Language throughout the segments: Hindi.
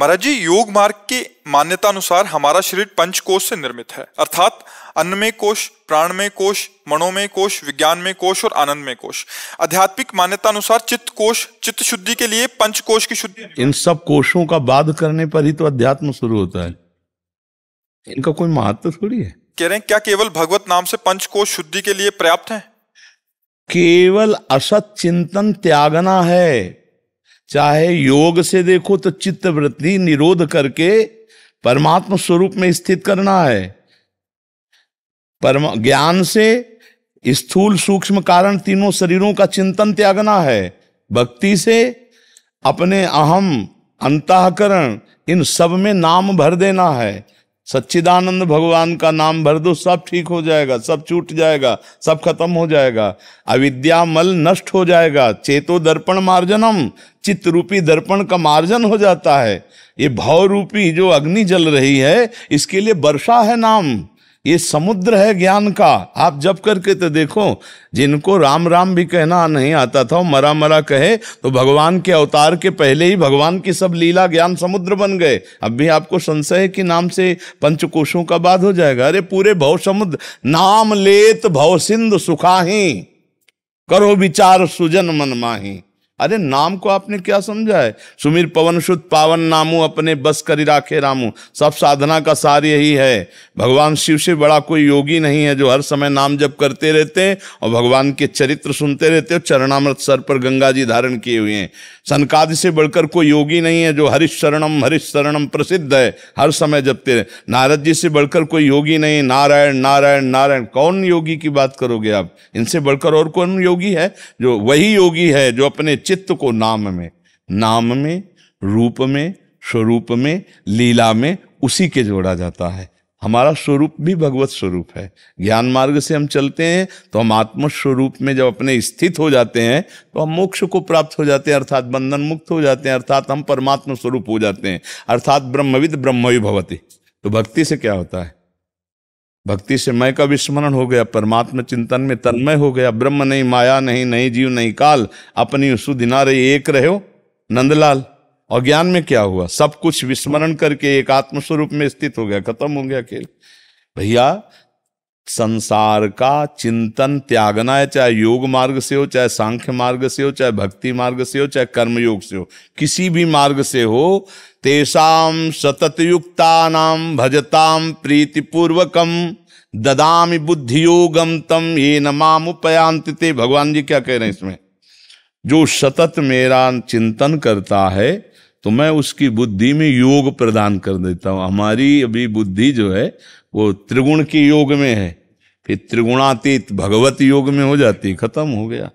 महाराज जी योग मार्ग के मान्यता अनुसार हमारा शरीर पंच कोश से निर्मित है अर्थात अन्नमय कोश प्राणमय कोश मनोमय कोश विज्ञानमय कोश और आनंदमय कोश आध्यात्मिक मान्यता अनुसार चित्त कोश चित्त शुद्धि के लिए पंच कोश की शुद्धि इन सब कोशों का बाध करने पर ही तो अध्यात्म शुरू होता है इनका कोई महत्व थोड़ी है कह रहे हैं क्या केवल भगवत नाम से पंच कोश शुद्धि के लिए पर्याप्त है केवल असत चिंतन त्यागना है चाहे योग से देखो तो चित्त वृत्ति निरोध करके परमात्मा स्वरूप में स्थित करना है परम ज्ञान से स्थूल सूक्ष्म कारण तीनों शरीरों का चिंतन त्यागना है भक्ति से अपने अहम अंतकरण इन सब में नाम भर देना है सच्चिदानंद भगवान का नाम भर दो सब ठीक हो जाएगा सब छूट जाएगा सब खत्म हो जाएगा अविद्या मल नष्ट हो जाएगा चेतो दर्पण मार्जनम चित्त रूपी दर्पण का मार्जन हो जाता है ये भाव रूपी जो अग्नि जल रही है इसके लिए वर्षा है नाम ये समुद्र है ज्ञान का आप जब करके तो देखो जिनको राम राम भी कहना नहीं आता था मरा मरा कहे तो भगवान के अवतार के पहले ही भगवान की सब लीला ज्ञान समुद्र बन गए अब भी आपको संशय है कि नाम से पंचकोशों का बाद हो जाएगा अरे पूरे भव समुद्र नाम लेत भव सिंधु सुखाही करो विचार सुजन मन माही अरे नाम को आपने क्या समझा है सुमिर पवन शुद्ध पावन नामू अपने बस करी राखे रामू सब साधना का सार यही है भगवान शिव से बड़ा कोई योगी नहीं है जो हर समय नाम जप करते रहते हैं और भगवान के चरित्र सुनते रहते हैं चरणामृत सर पर गंगा जी धारण किए हुए हैं संकाद से बढ़कर कोई योगी नहीं है जो हरिश शरणम हरिश शरणम प्रसिद्ध है हर समय जपते रहे नारद जी से बढ़कर कोई योगी नहीं नारायण नारायण नारायण कौन योगी की बात करोगे आप इनसे बढ़कर और कौन योगी है जो वही योगी है जो अपने चित्त को नाम में नाम में रूप में स्वरूप में लीला में उसी के जोड़ा जाता है हमारा स्वरूप भी भगवत स्वरूप है ज्ञान मार्ग से हम चलते हैं तो हम आत्म स्वरूप में जब अपने स्थित हो जाते हैं तो हम मोक्ष को प्राप्त हो जाते हैं अर्थात बंधन मुक्त हो जाते हैं अर्थात हम परमात्मा स्वरूप हो जाते हैं अर्थात ब्रह्मविद ब्रह्मवी भवती तो भक्ति से क्या होता है भक्ति से मैं का विस्मरण हो गया परमात्मा चिंतन में तन्मय हो गया ब्रह्म नहीं माया नहीं नहीं जीव नहीं काल अपनी सुदिना रही एक रहे हो नंदलाल और ज्ञान में क्या हुआ सब कुछ विस्मरण करके एक आत्म स्वरूप में स्थित हो गया खत्म हो गया खेल भैया संसार का चिंतन त्यागना है चाहे योग मार्ग से हो चाहे सांख्य मार्ग से हो चाहे भक्ति मार्ग से हो चाहे कर्मयोग से हो किसी भी मार्ग से हो तेषाम सततयुक्ता नाम भजताम प्रीतिपूर्वकम ददामी बुद्धि योगम तम ये नमाम उपयांत ते भगवान जी क्या कह रहे हैं इसमें जो सतत मेरा चिंतन करता है तो मैं उसकी बुद्धि में योग प्रदान कर देता हूँ हमारी अभी बुद्धि जो है वो त्रिगुण के योग में है फिर त्रिगुणातीत भगवत योग में हो जाती खत्म हो गया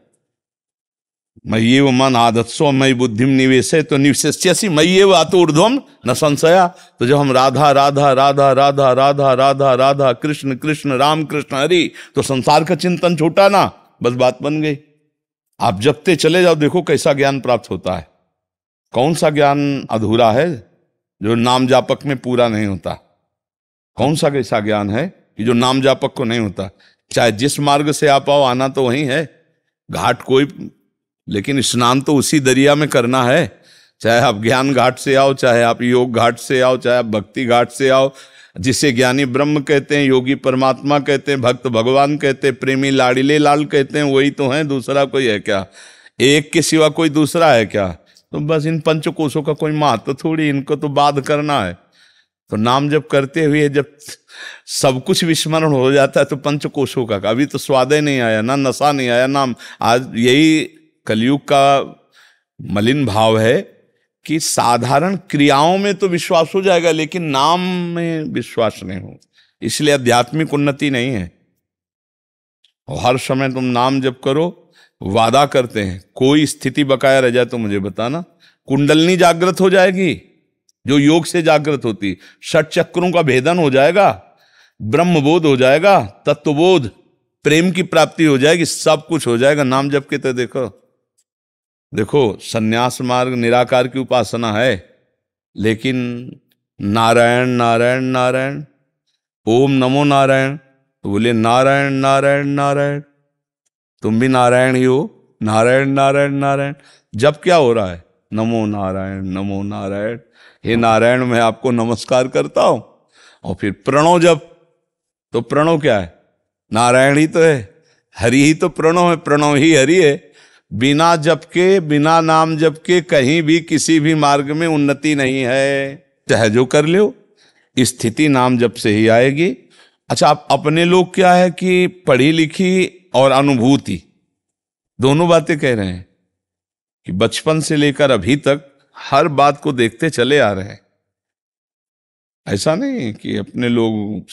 मये वो मन आदत्सो मई बुद्धि निवेश है तो निवेश्यसी मई वो आतो न संशया तो जब हम राधा राधा राधा राधा राधा राधा राधा कृष्ण कृष्ण राम कृष्ण हरि तो संसार का चिंतन छूटा ना बस बात बन गई आप जपते चले जाओ देखो कैसा ज्ञान प्राप्त होता है कौन सा ज्ञान अधूरा है जो नाम जापक में पूरा नहीं होता कौन सा कैसा ज्ञान है कि जो नाम जापक को नहीं होता चाहे जिस मार्ग से आप आओ आना तो वही है घाट कोई लेकिन स्नान तो उसी दरिया में करना है चाहे आप ज्ञान घाट से आओ चाहे आप योग घाट से आओ चाहे आप भक्ति घाट से आओ जिसे ज्ञानी ब्रह्म कहते हैं योगी परमात्मा कहते हैं भक्त भगवान कहते हैं प्रेमी लाड़ीले लाल कहते हैं वही तो हैं दूसरा कोई है क्या एक के सिवा कोई दूसरा है क्या तो बस इन पंचकोशों का कोई महत्व थोड़ी इनको तो बाध करना है तो नाम जब करते हुए जब सब कुछ विस्मरण हो जाता है तो पंचकोशों का अभी तो स्वाद ही नहीं आया ना नशा नहीं आया नाम आज यही कलयुग का मलिन भाव है कि साधारण क्रियाओं में तो विश्वास हो जाएगा लेकिन नाम में विश्वास नहीं हो इसलिए आध्यात्मिक उन्नति नहीं है और हर समय तुम नाम जब करो वादा करते हैं कोई स्थिति बकाया रह जाए तो मुझे बताना कुंडलनी जागृत हो जाएगी जो योग से जागृत होती षट चक्रों का भेदन हो जाएगा ब्रह्मबोध हो जाएगा तत्वबोध प्रेम की प्राप्ति हो जाएगी सब कुछ हो जाएगा नाम जप के तो देखो देखो सन्यास मार्ग निराकार की उपासना है लेकिन नारायण नारायण नारायण ओम नमो नारायण तो बोले नारायण नारायण नारायण तुम भी नारायण ही हो नारायण नारायण नारायण जब क्या हो रहा है नमो नारायण नमो नारायण हे नारायण मैं आपको नमस्कार करता हूं और फिर प्रणव जब तो प्रणव क्या है नारायण ही तो है हरि ही तो प्रणव है प्रणव ही हरि है बिना जप के बिना नाम जप के कहीं भी किसी भी मार्ग में उन्नति नहीं है चाहे जो कर लो स्थिति नाम जप से ही आएगी अच्छा आप अपने लोग क्या है कि पढ़ी लिखी और अनुभूति दोनों बातें कह रहे हैं कि बचपन से लेकर अभी तक हर बात को देखते चले आ रहे हैं ऐसा नहीं कि अपने लोग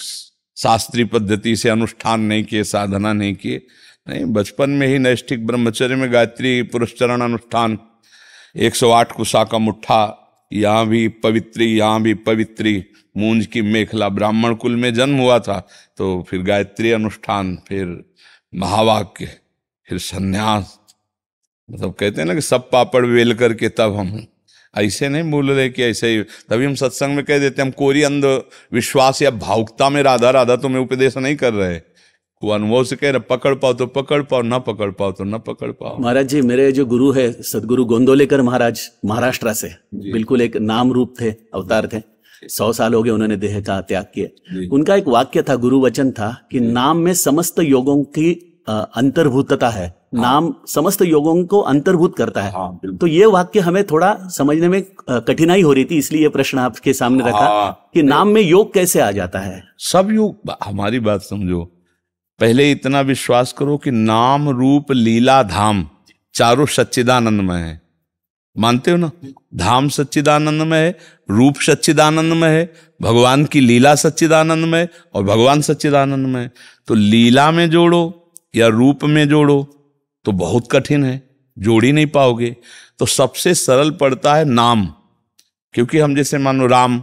शास्त्रीय पद्धति से अनुष्ठान नहीं किए साधना नहीं किए नहीं बचपन में ही नैष्ठिक ब्रह्मचर्य में गायत्री पुरस्चरण अनुष्ठान 108 कुशा का मुठ्ठा यहाँ भी पवित्री यहाँ भी पवित्री मूंज की मेखला ब्राह्मण कुल में जन्म हुआ था तो फिर गायत्री अनुष्ठान फिर महावाक्य फिर संन्यास मतलब कहते हैं ना कि सब पापड़ वेल करके तब हम ऐसे नहीं बोल रहे कि ऐसे ही तभी हम सत्संग में कह देते हम कोरी अंध विश्वास या भावुकता में राधा राधा तुम्हें उपदेश नहीं कर रहे वो अनुभव से कह रहे पकड़ पाओ तो पकड़ पाओ ना पकड़ पाओ तो ना पकड़ पाओ महाराज जी मेरे जो गुरु है सदगुरु गोंदोलेकर महाराज महाराष्ट्र से बिल्कुल एक नाम रूप थे अवतार थे सौ साल हो गए उन्होंने देह का त्याग किया उनका एक वाक्य था गुरु वचन था कि नाम में समस्त योगों की अंतर्भूतता है हाँ। नाम समस्त योगों को अंतर्भूत करता है हाँ, तो ये वाक्य हमें थोड़ा समझने में कठिनाई हो रही थी इसलिए ये प्रश्न आपके सामने रखा हाँ। कि नाम में योग कैसे आ जाता है सब योग हमारी बात समझो पहले इतना विश्वास करो कि नाम रूप लीला धाम चारों में है मानते हो ना धाम सच्चिदानंद में है रूप सच्चिदानंद में है भगवान की लीला सच्चिदानंद में और भगवान सच्चिदानंद में तो लीला में जोड़ो या रूप में जोड़ो तो बहुत कठिन है जोड़ ही नहीं पाओगे तो सबसे सरल पड़ता है नाम क्योंकि हम जैसे मानो राम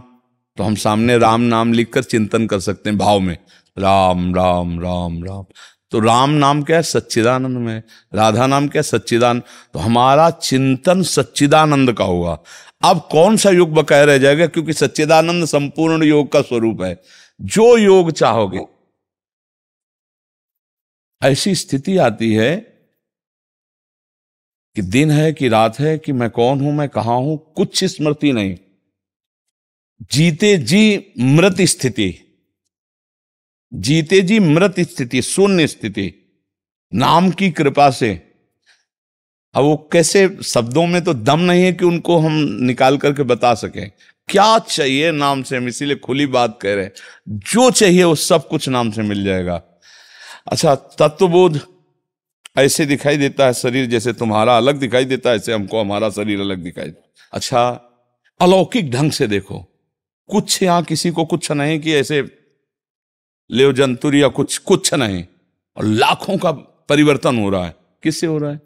तो हम सामने राम नाम लिखकर चिंतन कर सकते हैं भाव में राम राम राम राम तो राम नाम क्या है सच्चिदानंद में राधा नाम क्या है सच्चिदानंद तो हमारा चिंतन सच्चिदानंद का होगा अब कौन सा योग बकाया रह जाएगा क्योंकि सच्चिदानंद संपूर्ण योग का स्वरूप है जो योग चाहोगे ऐसी स्थिति आती है कि दिन है कि रात है कि मैं कौन हूं मैं कहा हूं कुछ स्मृति नहीं जीते जी मृत स्थिति जीते जी मृत स्थिति शून्य स्थिति नाम की कृपा से अब वो कैसे शब्दों में तो दम नहीं है कि उनको हम निकाल करके बता सकें क्या चाहिए नाम से हम इसीलिए खुली बात कह रहे हैं जो चाहिए वो सब कुछ नाम से मिल जाएगा अच्छा तत्वबोध ऐसे दिखाई देता है शरीर जैसे तुम्हारा अलग दिखाई देता है ऐसे हमको हमारा शरीर अलग दिखाई अच्छा अलौकिक ढंग से देखो कुछ यहां किसी को कुछ नहीं कि ऐसे लेव जंतुर या कुछ कुछ नहीं और लाखों का परिवर्तन हो रहा है किससे हो रहा है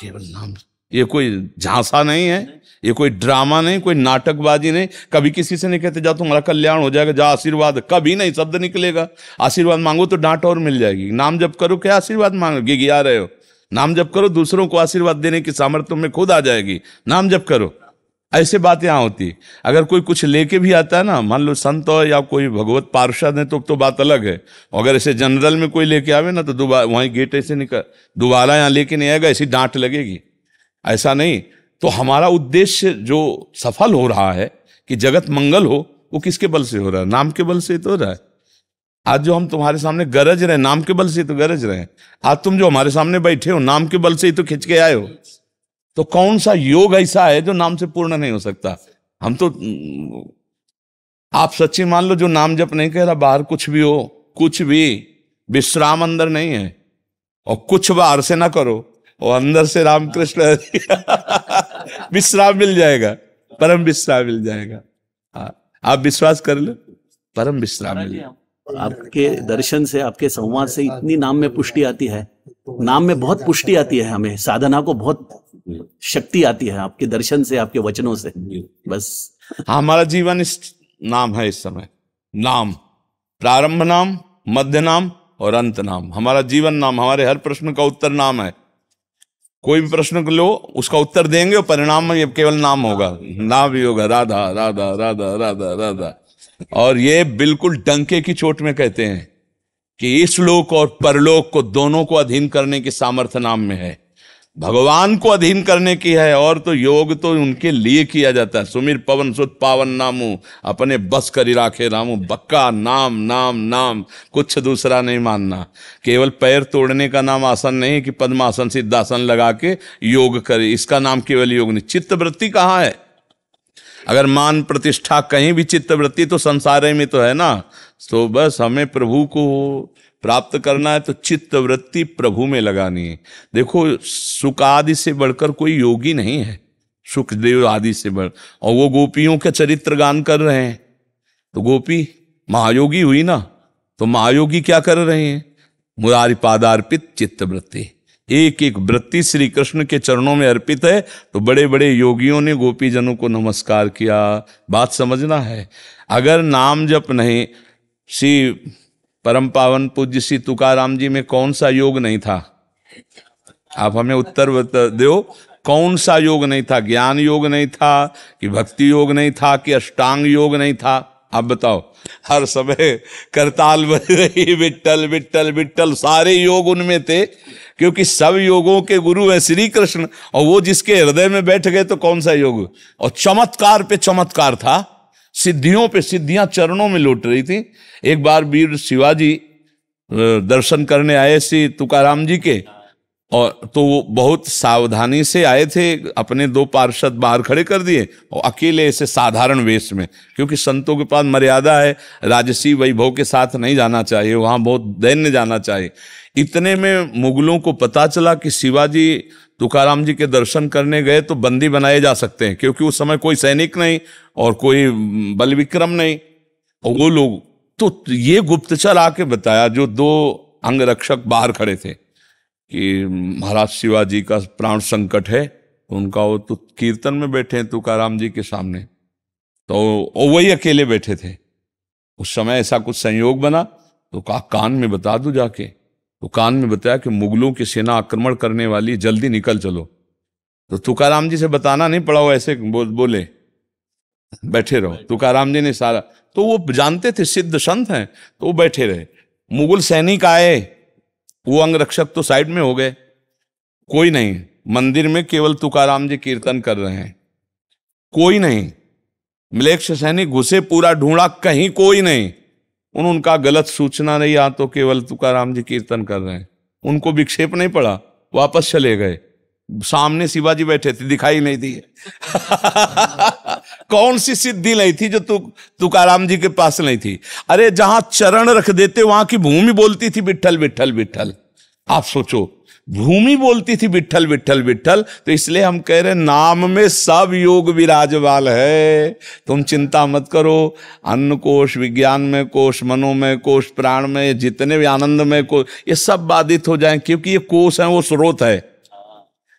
केवल नाम ये कोई झांसा नहीं है ये कोई ड्रामा नहीं कोई नाटकबाजी नहीं कभी किसी से नहीं कहते जा तुम्हारा कल्याण हो जाएगा जा आशीर्वाद कभी नहीं शब्द निकलेगा आशीर्वाद मांगो तो डांट और मिल जाएगी नाम जब करो क्या आशीर्वाद मांगो आ रहे हो नाम जब करो दूसरों को आशीर्वाद देने की सामर्थ्य में खुद आ जाएगी नाम जब करो ऐसे बात यहाँ होती अगर कोई कुछ लेके भी आता है ना मान लो संत हो या कोई भगवत पार्षद है तो तो बात अलग है अगर ऐसे जनरल में कोई लेके आवे ना तो दोबारा वहीं गेट ऐसे निकल दोबारा यहाँ लेके नहीं आएगा ऐसी डांट लगेगी ऐसा नहीं तो हमारा उद्देश्य जो सफल हो रहा है कि जगत मंगल हो वो किसके बल से हो रहा है नाम के बल से तो हो रहा है आज जो हम तुम्हारे सामने गरज रहे नाम के बल से तो गरज रहे आज तुम जो हमारे सामने बैठे हो नाम के बल से ही तो खिंच के आए हो तो कौन सा योग ऐसा है जो नाम से पूर्ण नहीं हो सकता हम तो आप सच्ची मान लो जो नाम जप नहीं कह रहा बाहर कुछ भी हो कुछ भी विश्राम अंदर नहीं है और कुछ बाहर से ना करो वो अंदर से रामकृष्ण विश्राम मिल जाएगा परम विश्राम मिल जाएगा हाँ आप विश्वास कर लो परम विश्राम मिल जाएगा आपके दर्शन से आपके संवाद से इतनी नाम में पुष्टि आती है नाम में बहुत पुष्टि आती है हमें साधना को बहुत शक्ति आती है आपके दर्शन से आपके वचनों से बस हाँ, हमारा जीवन इस नाम है इस समय नाम प्रारंभ नाम मध्य नाम और अंत नाम हमारा जीवन नाम हमारे हर प्रश्न का उत्तर नाम है कोई भी प्रश्न को लो उसका उत्तर देंगे और परिणाम में केवल नाम होगा नाम भी होगा राधा राधा राधा राधा राधा और ये बिल्कुल डंके की चोट में कहते हैं कि इस लोक और परलोक को दोनों को अधीन करने की सामर्थ्य नाम में है भगवान को अधीन करने की है और तो योग तो उनके लिए किया जाता है सुमिर पवन सुत पावन नामू अपने बस कर राखे रामू बक्का नाम नाम नाम कुछ दूसरा नहीं मानना केवल पैर तोड़ने का नाम आसन नहीं कि पद्मासन सिद्धासन लगा के योग करे इसका नाम केवल योग नहीं चित्तवृत्ति कहाँ है अगर मान प्रतिष्ठा कहीं भी चित्तवृत्ति तो संसारे में तो है ना तो बस हमें प्रभु को प्राप्त करना है तो चित्त वृत्ति प्रभु में लगानी है देखो सुख आदि से बढ़कर कोई योगी नहीं है सुखदेव आदि से बढ़ और वो गोपियों के चरित्र गान कर रहे हैं तो गोपी महायोगी हुई ना तो महायोगी क्या कर रहे हैं मुरारी पादार्पित चित्त वृत्ति एक एक वृत्ति श्री कृष्ण के चरणों में अर्पित है तो बड़े बड़े योगियों ने गोपीजनों को नमस्कार किया बात समझना है अगर नाम जप नहीं श्री परम पावन पूज्य श्री तुकाराम जी में कौन सा योग नहीं था आप हमें उत्तर दो कौन सा योग नहीं था ज्ञान योग नहीं था कि भक्ति योग नहीं था कि अष्टांग योग नहीं था आप बताओ हर समय करताल बज रही विट्टल विट्टल विट्ठल सारे योग उनमें थे क्योंकि सब योगों के गुरु हैं श्री कृष्ण और वो जिसके हृदय में बैठ गए तो कौन सा योग और चमत्कार पे चमत्कार था सिद्धियों पे सिद्धियां चरणों में लौट रही थी एक बार वीर शिवाजी दर्शन करने आए श्री तुकाराम जी के और तो वो बहुत सावधानी से आए थे अपने दो पार्षद बाहर खड़े कर दिए और अकेले ऐसे साधारण वेश में क्योंकि संतों के पास मर्यादा है राजसी वैभव के साथ नहीं जाना चाहिए वहाँ बहुत दैन्य जाना चाहिए इतने में मुगलों को पता चला कि शिवाजी तुकाराम जी के दर्शन करने गए तो बंदी बनाए जा सकते हैं क्योंकि उस समय कोई सैनिक नहीं और कोई बल विक्रम नहीं और वो लोग तो ये गुप्तचर आके बताया जो दो अंग रक्षक बाहर खड़े थे कि महाराज शिवाजी का प्राण संकट है उनका वो तो कीर्तन में बैठे हैं तुकाराम जी के सामने तो वही अकेले बैठे थे उस समय ऐसा कुछ संयोग बना तो कहा कान में बता दू जाके तो कान में बताया कि मुगलों की सेना आक्रमण करने वाली जल्दी निकल चलो तो तुकाराम जी से बताना नहीं पड़ा वो ऐसे बो, बोले बैठे रहो तुकाराम जी ने सारा तो वो जानते थे सिद्ध संत हैं तो वो बैठे रहे मुगल सैनिक आए वो अंगरक्षक तो साइड में हो गए कोई नहीं मंदिर में केवल तुकाराम जी कीर्तन कर रहे हैं कोई नहीं मिलेक्ष सैनिक घुसे पूरा ढूंढा कहीं कोई नहीं उन उनका गलत सूचना नहीं आ तो केवल तुकाराम जी कीर्तन कर रहे हैं उनको विक्षेप नहीं पड़ा वापस चले गए सामने शिवाजी बैठे थे दिखाई नहीं दिए कौन सी सिद्धि नहीं थी जो तु तुकाराम जी के पास नहीं थी अरे जहां चरण रख देते वहां की भूमि बोलती थी बिठल बिठल बिठल आप सोचो भूमि बोलती थी विठल विठल विठल तो इसलिए हम कह रहे नाम में सब योग विराजवाल है तुम चिंता मत करो अन्न कोश विज्ञान में कोश मनो में कोश प्राण में जितने भी आनंद में कोश ये सब बाधित हो जाए क्योंकि ये कोश है वो स्रोत है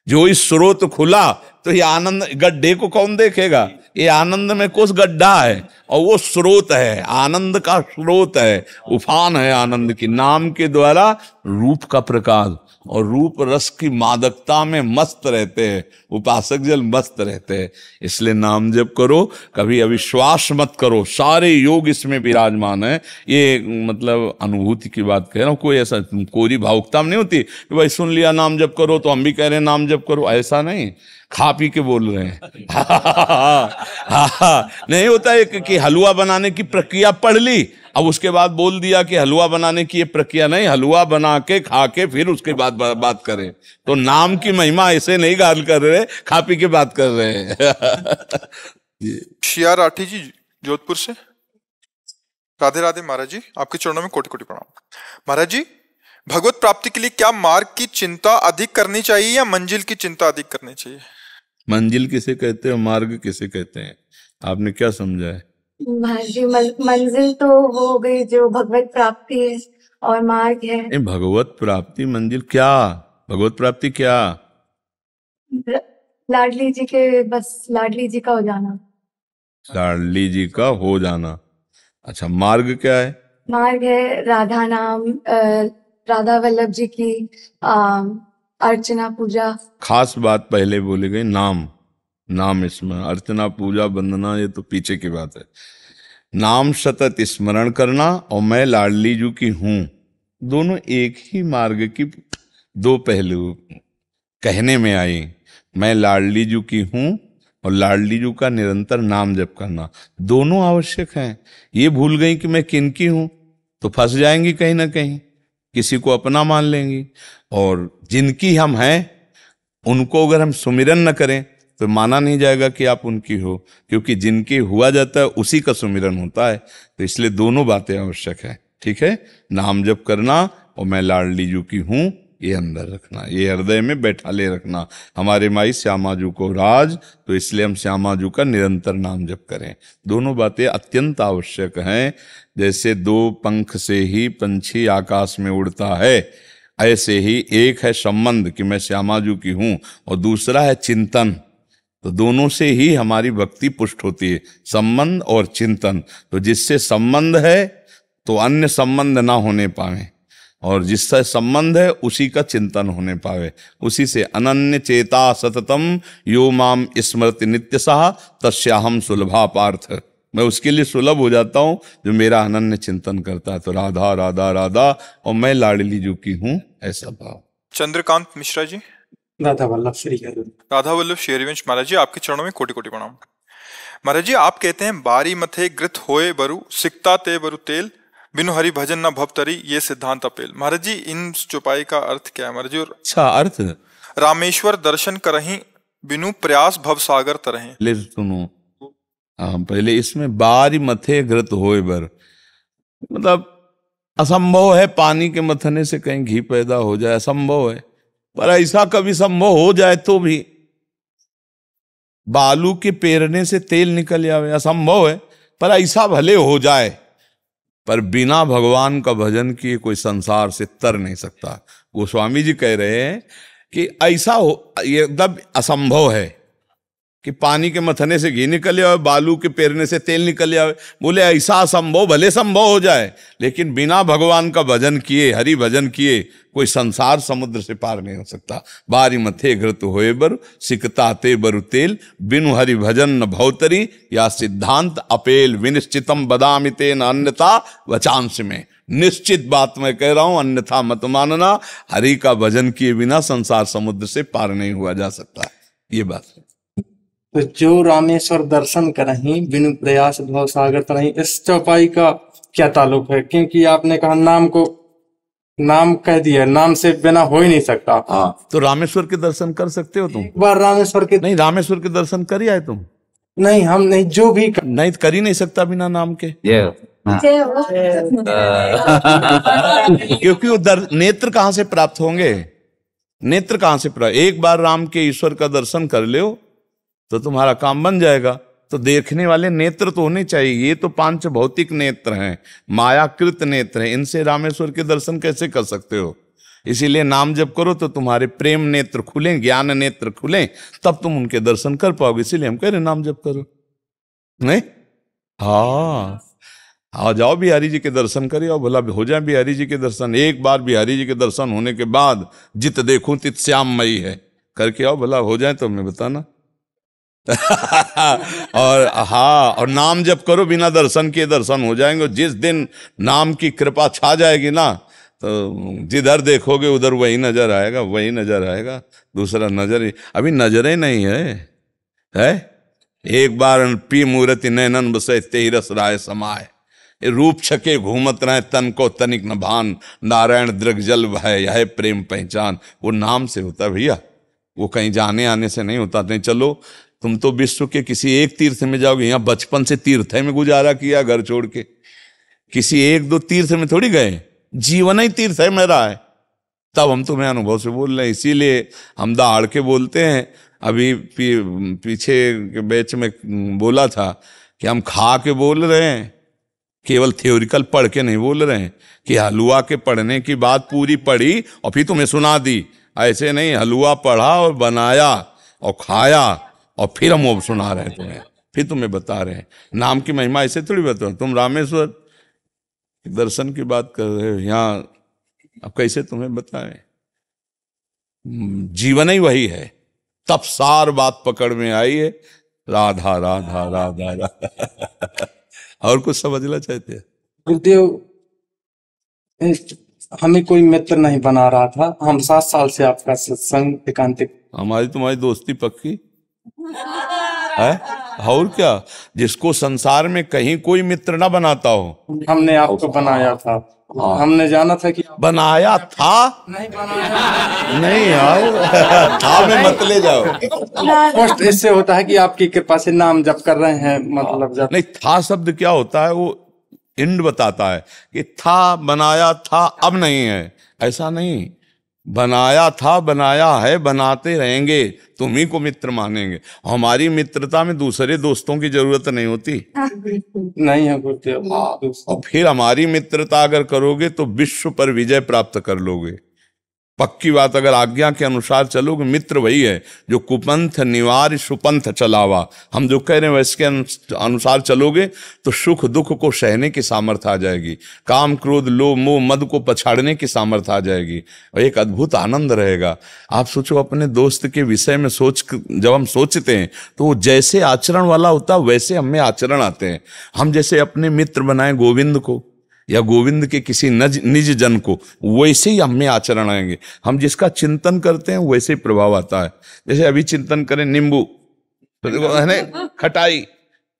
जो इस स्रोत खुला तो ये आनंद गड्ढे को कौन देखेगा ये आनंद में कोश गड्ढा है और वो स्रोत है आनंद का स्रोत है उफान है आनंद की नाम के द्वारा रूप का प्रकाश और रूप रस की मादकता में मस्त रहते हैं उपासक जल मस्त रहते हैं इसलिए नाम जप करो कभी अविश्वास मत करो सारे योग इसमें विराजमान है ये मतलब अनुभूति की बात कह रहा हूँ कोई ऐसा कोरी भावुकता नहीं होती कि भाई सुन लिया नाम जप करो तो हम भी कह रहे हैं नाम जप करो ऐसा नहीं खा पी के बोल रहे हैं हा, हा, हा, नहीं होता एक कि हलवा बनाने की प्रक्रिया पढ़ ली अब उसके बाद बोल दिया कि हलवा बनाने की ये प्रक्रिया नहीं हलवा बना के खा के फिर उसके बाद बा, बात करें तो नाम की महिमा ऐसे नहीं गाल कर रहे खा पी के बात कर रहे हैं शिया राठी जी जोधपुर से राधे राधे महाराज जी आपके चरणों में कोटि कोटि प्रणाम महाराज जी भगवत प्राप्ति के लिए क्या मार्ग की चिंता अधिक करनी चाहिए या मंजिल की चिंता अधिक करनी चाहिए मंजिल किसे कहते हैं मार्ग किसे कहते हैं आपने क्या समझा है हाँ जी मंजिल तो हो गई जो भगवत प्राप्ति है और मार्ग है ए, भगवत प्राप्ति मंजिल क्या भगवत प्राप्ति क्या लाडली जी के बस लाडली जी का हो जाना लाडली जी का हो जाना अच्छा मार्ग क्या है मार्ग है राधा नाम राधा वल्लभ जी की अर्चना पूजा खास बात पहले बोली गई नाम नाम स्मरण अर्चना पूजा वंदना ये तो पीछे की बात है नाम सतत स्मरण करना और मैं लाडली जू की हूं दोनों एक ही मार्ग की दो पहलू कहने में आई मैं लाडली जू की हूं और लाडली जू का निरंतर नाम जप करना दोनों आवश्यक हैं ये भूल गई कि मैं किन की हूं तो फंस जाएंगी कहीं ना कहीं किसी को अपना मान लेंगी और जिनकी हम हैं उनको अगर हम सुमिरन न करें तो माना नहीं जाएगा कि आप उनकी हो क्योंकि जिनकी हुआ जाता है उसी का सुमिरन होता है तो इसलिए दोनों बातें आवश्यक है ठीक है नाम जप करना और मैं लाडली जू की हूँ ये अंदर रखना ये हृदय में बैठा ले रखना हमारे माई श्यामा जू को राज तो इसलिए हम श्यामा जू का निरंतर नाम जप करें दोनों बातें अत्यंत आवश्यक हैं जैसे दो पंख से ही पंछी आकाश में उड़ता है ऐसे ही एक है संबंध कि मैं श्यामा जू की हूँ और दूसरा है चिंतन तो दोनों से ही हमारी भक्ति पुष्ट होती है संबंध और चिंतन तो जिससे संबंध है तो अन्य संबंध ना होने पावे और जिससे संबंध है उसी का चिंतन होने पावे उसी से अनन्य चेता सततम यो माम स्मृति नित्य सहा तस्याहम सुलभा पार्थ मैं उसके लिए सुलभ हो जाता हूँ जो मेरा अनन्य चिंतन करता है तो राधा राधा राधा और मैं लाडली जो की हूँ ऐसा भाव चंद्रकांत मिश्रा जी राधा वल्लभ श्री राधा वल्लभ शेरवंश महाराज जी आपके चरणों में कोटि कोटि प्रणाम महाराज जी आप कहते हैं बारी मथे गृत होए बरु सिकता ते बरु तेल बिनु हरि भजन न तरी ये सिद्धांत अपेल महाराज जी इन चौपाई का अर्थ क्या है महाराज जी अच्छा अर्थ रामेश्वर दर्शन करही बिनु प्रयास भव सागर तरह ले सुनो हाँ, पहले इसमें बारी मथे ग्रत होए बर मतलब असंभव है पानी के मथने से कहीं घी पैदा हो जाए असंभव है पर ऐसा कभी संभव हो जाए तो भी बालू के पेरने से तेल निकल जावे असंभव है पर ऐसा भले हो जाए पर बिना भगवान का भजन किए कोई संसार से तर नहीं सकता गोस्वामी जी कह रहे हैं कि ऐसा हो एकदम असंभव है कि पानी के मथने से घी निकल जाए बालू के पेरने से तेल निकल आवे बोले ऐसा संभव भले संभव हो जाए लेकिन बिना भगवान का भजन किए हरि भजन किए कोई संसार समुद्र से पार नहीं हो सकता बारी मथे घृत बरु बर ते बरु तेल बिनु हरि भजन न भौतरी या सिद्धांत अपेल विनिश्चितम बदामी न अन्यथा वचांश में निश्चित बात मैं कह रहा हूं अन्यथा मत मानना हरि का भजन किए बिना संसार समुद्र से पार नहीं हुआ जा सकता ये बात है तो जो रामेश्वर दर्शन करही बिनु प्रयास भव सागर नहीं इस चौपाई का क्या ताल्लुक है क्योंकि आपने कहा नाम को नाम कह दिया नाम से बिना हो ही नहीं सकता हाँ तो रामेश्वर के दर्शन कर सकते हो तुम एक बार रामेश्वर के नहीं रामेश्वर के दर्शन कर ही आए तुम नहीं हम नहीं जो भी कर... नहीं कर ही नहीं सकता बिना नाम के ये हाँ। क्योंकि वो दर, नेत्र कहाँ से प्राप्त होंगे नेत्र कहाँ से प्राप्त एक बार राम के ईश्वर का दर्शन कर लो तो तुम्हारा काम बन जाएगा तो देखने वाले नेत्र तो होने चाहिए ये तो पांच भौतिक नेत्र हैं मायाकृत नेत्र हैं इनसे रामेश्वर के दर्शन कैसे कर सकते हो इसीलिए नाम जब करो तो तुम्हारे प्रेम नेत्र खुलें ज्ञान नेत्र खुलें तब तुम उनके दर्शन कर पाओगे इसीलिए हम कह रहे नाम जब करो नहीं हाँ आ हाँ, जाओ बिहारी जी के दर्शन करे और भला हो जाए बिहारी जी के दर्शन एक बार बिहारी जी के दर्शन होने के बाद जित देखूं तित मई है करके आओ भला हो जाए तो हमें बताना और हाँ और नाम जब करो बिना दर्शन के दर्शन हो जाएंगे जिस दिन नाम की कृपा छा जाएगी ना तो जिधर देखोगे उधर वही नजर आएगा वही नजर आएगा दूसरा नजर ही अभी नजर ही नहीं है है एक बार पी मूर्ति नैनन बसे तेरस राय समाये रूप छके घूमत रहे तन को तनिक न भान नारायण दृग जल भय यह प्रेम पहचान वो नाम से होता भैया वो कहीं जाने आने से नहीं होता नहीं चलो तुम तो विश्व के किसी एक तीर्थ में जाओगे यहाँ बचपन से तीर्थ में गुजारा किया घर छोड़ के किसी एक दो तीर्थ में थोड़ी गए जीवन ही तीर्थ है मेरा है तब हम तुम्हें अनुभव से बोल रहे हैं इसीलिए हम दाड़ के बोलते हैं अभी पी, पीछे के बैच में बोला था कि हम खा के बोल रहे हैं केवल थ्योरिकल पढ़ के नहीं बोल रहे हैं कि हलवा के पढ़ने की बात पूरी पढ़ी और फिर तुम्हें सुना दी ऐसे नहीं हलवा पढ़ा और बनाया और खाया और फिर हम वो सुना रहे हैं तुम्हें फिर तुम्हें बता रहे हैं नाम की महिमा ऐसे थोड़ी बता तुम रामेश्वर दर्शन की बात कर रहे हो यहाँ अब कैसे तुम्हें बताएं हम्म, जीवन ही वही है तब सार बात पकड़ में आई है राधा राधा राधा राधा और कुछ समझना चाहते हैं गुरुदेव हमें कोई मित्र नहीं बना रहा था हम सात साल से आपका सत्संग एकांतिक हमारी तुम्हारी दोस्ती पक्की है और क्या जिसको संसार में कहीं कोई मित्र ना बनाता हो हमने आपको बनाया था आ, हाँ। हमने जाना था कि बनाया था नहीं बनाया नहीं यार था में मत ले जाओ फर्स्ट इससे होता है कि आपकी कृपा से नाम जप कर रहे हैं मतलब जब नहीं था शब्द क्या होता है वो इंड बताता है कि था बनाया था अब नहीं है ऐसा नहीं बनाया था बनाया है बनाते रहेंगे तुम ही को मित्र मानेंगे हमारी मित्रता में दूसरे दोस्तों की जरूरत नहीं होती नहीं है और फिर हमारी मित्रता अगर करोगे तो विश्व पर विजय प्राप्त कर लोगे पक्की बात अगर आज्ञा के अनुसार चलोगे मित्र वही है जो कुपंथ निवार सुपंथ चलावा हम जो कह रहे हैं वैसे अनुसार चलोगे तो सुख दुख को सहने की सामर्थ्य आ जाएगी काम क्रोध लो मोह मद को पछाड़ने की सामर्थ्य आ जाएगी और एक अद्भुत आनंद रहेगा आप सोचो अपने दोस्त के विषय में सोच जब हम सोचते हैं तो वो जैसे आचरण वाला होता वैसे हमें आचरण आते हैं हम जैसे अपने मित्र बनाए गोविंद को या गोविंद के किसी नज निज जन को वैसे ही हमें आचरण आएंगे हम जिसका चिंतन करते हैं वैसे ही प्रभाव आता है जैसे अभी चिंतन करें नींबू तो है ना खटाई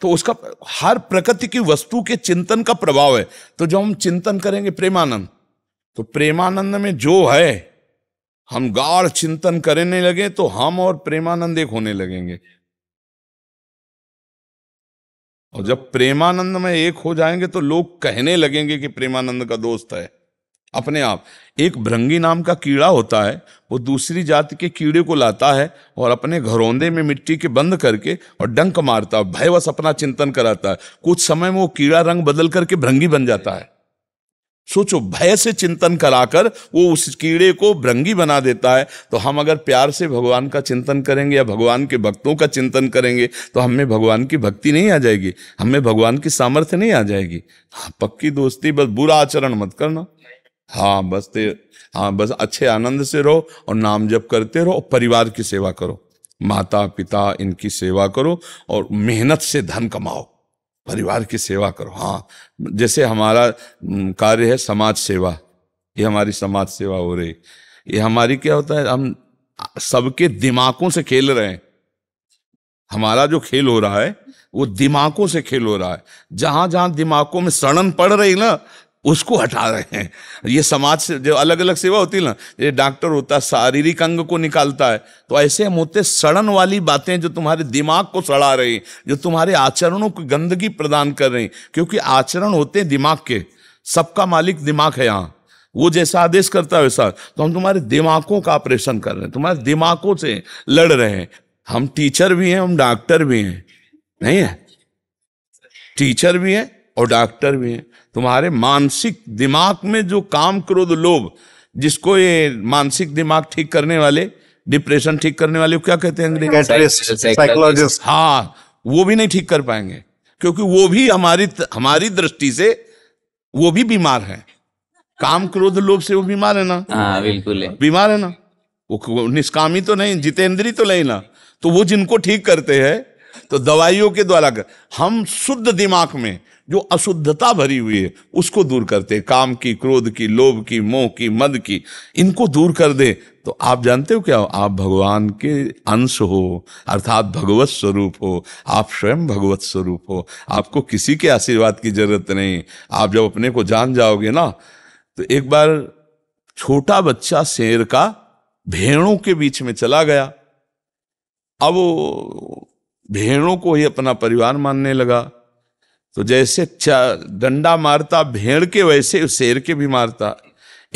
तो उसका हर प्रकृति की वस्तु के चिंतन का प्रभाव है तो जो हम चिंतन करेंगे प्रेमानंद तो प्रेमानंद में जो है हम गाढ़ चिंतन करने लगे तो हम और प्रेमानंद एक होने लगेंगे और जब प्रेमानंद में एक हो जाएंगे तो लोग कहने लगेंगे कि प्रेमानंद का दोस्त है अपने आप एक भृंगी नाम का कीड़ा होता है वो दूसरी जाति के कीड़े को लाता है और अपने घरोंदे में मिट्टी के बंद करके और डंक मारता है भयवश अपना चिंतन कराता है कुछ समय में वो कीड़ा रंग बदल करके भृंगी बन जाता है सोचो भय से चिंतन कराकर वो उस कीड़े को भ्रंगी बना देता है तो हम अगर प्यार से भगवान का चिंतन करेंगे या भगवान के भक्तों का चिंतन करेंगे तो हमें भगवान की भक्ति नहीं आ जाएगी हमें भगवान की सामर्थ्य नहीं आ जाएगी हाँ पक्की दोस्ती बस बुरा आचरण मत करना हाँ बस ते हाँ बस अच्छे आनंद से रहो और नाम जप करते रहो और परिवार की सेवा करो माता पिता इनकी सेवा करो और मेहनत से धन कमाओ परिवार की सेवा करो हाँ जैसे हमारा कार्य है समाज सेवा ये हमारी समाज सेवा हो रही ये हमारी क्या होता है हम सबके दिमागों से खेल रहे हैं हमारा जो खेल हो रहा है वो दिमागों से खेल हो रहा है जहां जहां दिमागों में सड़न पड़ रही ना उसको हटा रहे हैं ये समाज से जो अलग अलग सेवा होती है ना ये डॉक्टर होता है शारीरिक अंग को निकालता है तो ऐसे हम होते सड़न वाली बातें जो तुम्हारे दिमाग को सड़ा रही जो तुम्हारे आचरणों को गंदगी प्रदान कर रही क्योंकि आचरण होते हैं दिमाग के सबका मालिक दिमाग है यहाँ वो जैसा आदेश करता है वैसा तो हम तुम्हारे दिमागों का ऑपरेशन कर रहे हैं तुम्हारे दिमागों से लड़ रहे हैं हम टीचर भी हैं हम डॉक्टर भी हैं नहीं है टीचर भी हैं और डॉक्टर भी हैं तुम्हारे मानसिक दिमाग में जो काम क्रोध लोभ जिसको ये मानसिक दिमाग ठीक करने वाले डिप्रेशन ठीक करने वाले क्या कहते हैं साइकोलॉजिस्ट हाँ वो भी नहीं ठीक कर पाएंगे क्योंकि वो भी हमारी हमारी दृष्टि से वो भी बीमार है काम क्रोध लोभ से वो बीमार हाँ, है ना बिल्कुल बीमार है ना वो निष्कामी तो नहीं जितेंद्री तो नहीं ना तो वो जिनको ठीक करते हैं तो दवाइयों के द्वारा हम शुद्ध दिमाग में जो अशुद्धता भरी हुई है उसको दूर करते काम की क्रोध की लोभ की मोह की मद की इनको दूर कर दे तो आप जानते हो क्या हो? आप भगवान के अंश हो अर्थात भगवत स्वरूप हो आप स्वयं भगवत स्वरूप हो आपको किसी के आशीर्वाद की जरूरत नहीं आप जब अपने को जान जाओगे ना तो एक बार छोटा बच्चा शेर का भेड़ों के बीच में चला गया अब भेड़ों को ही अपना परिवार मानने लगा तो जैसे डंडा मारता भेड़ के वैसे शेर के भी मारता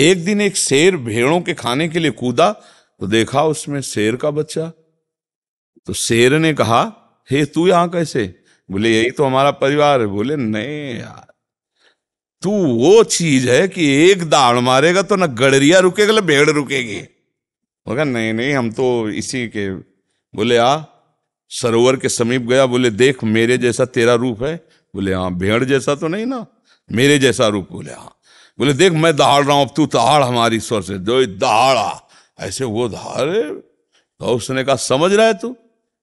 एक दिन एक शेर भेड़ों के खाने के लिए कूदा तो देखा उसमें शेर का बच्चा तो शेर ने कहा हे तू यहां कैसे बोले यही तो हमारा परिवार है बोले नहीं यार तू वो चीज है कि एक दाड़ मारेगा तो ना गडरिया रुकेगा ना भेड़ रुकेगी बोला नहीं नहीं हम तो इसी के बोले आ सरोवर के समीप गया बोले देख मेरे जैसा तेरा रूप है बोले हाँ भेड़ जैसा तो नहीं ना मेरे जैसा रूप बोले हाँ बोले देख मैं दहाड़ रहा हूँ अब तू दहाड़ हमारी स्वर से जो दहाड़ा ऐसे वो दहाड़े तो उसने कहा समझ रहा है तू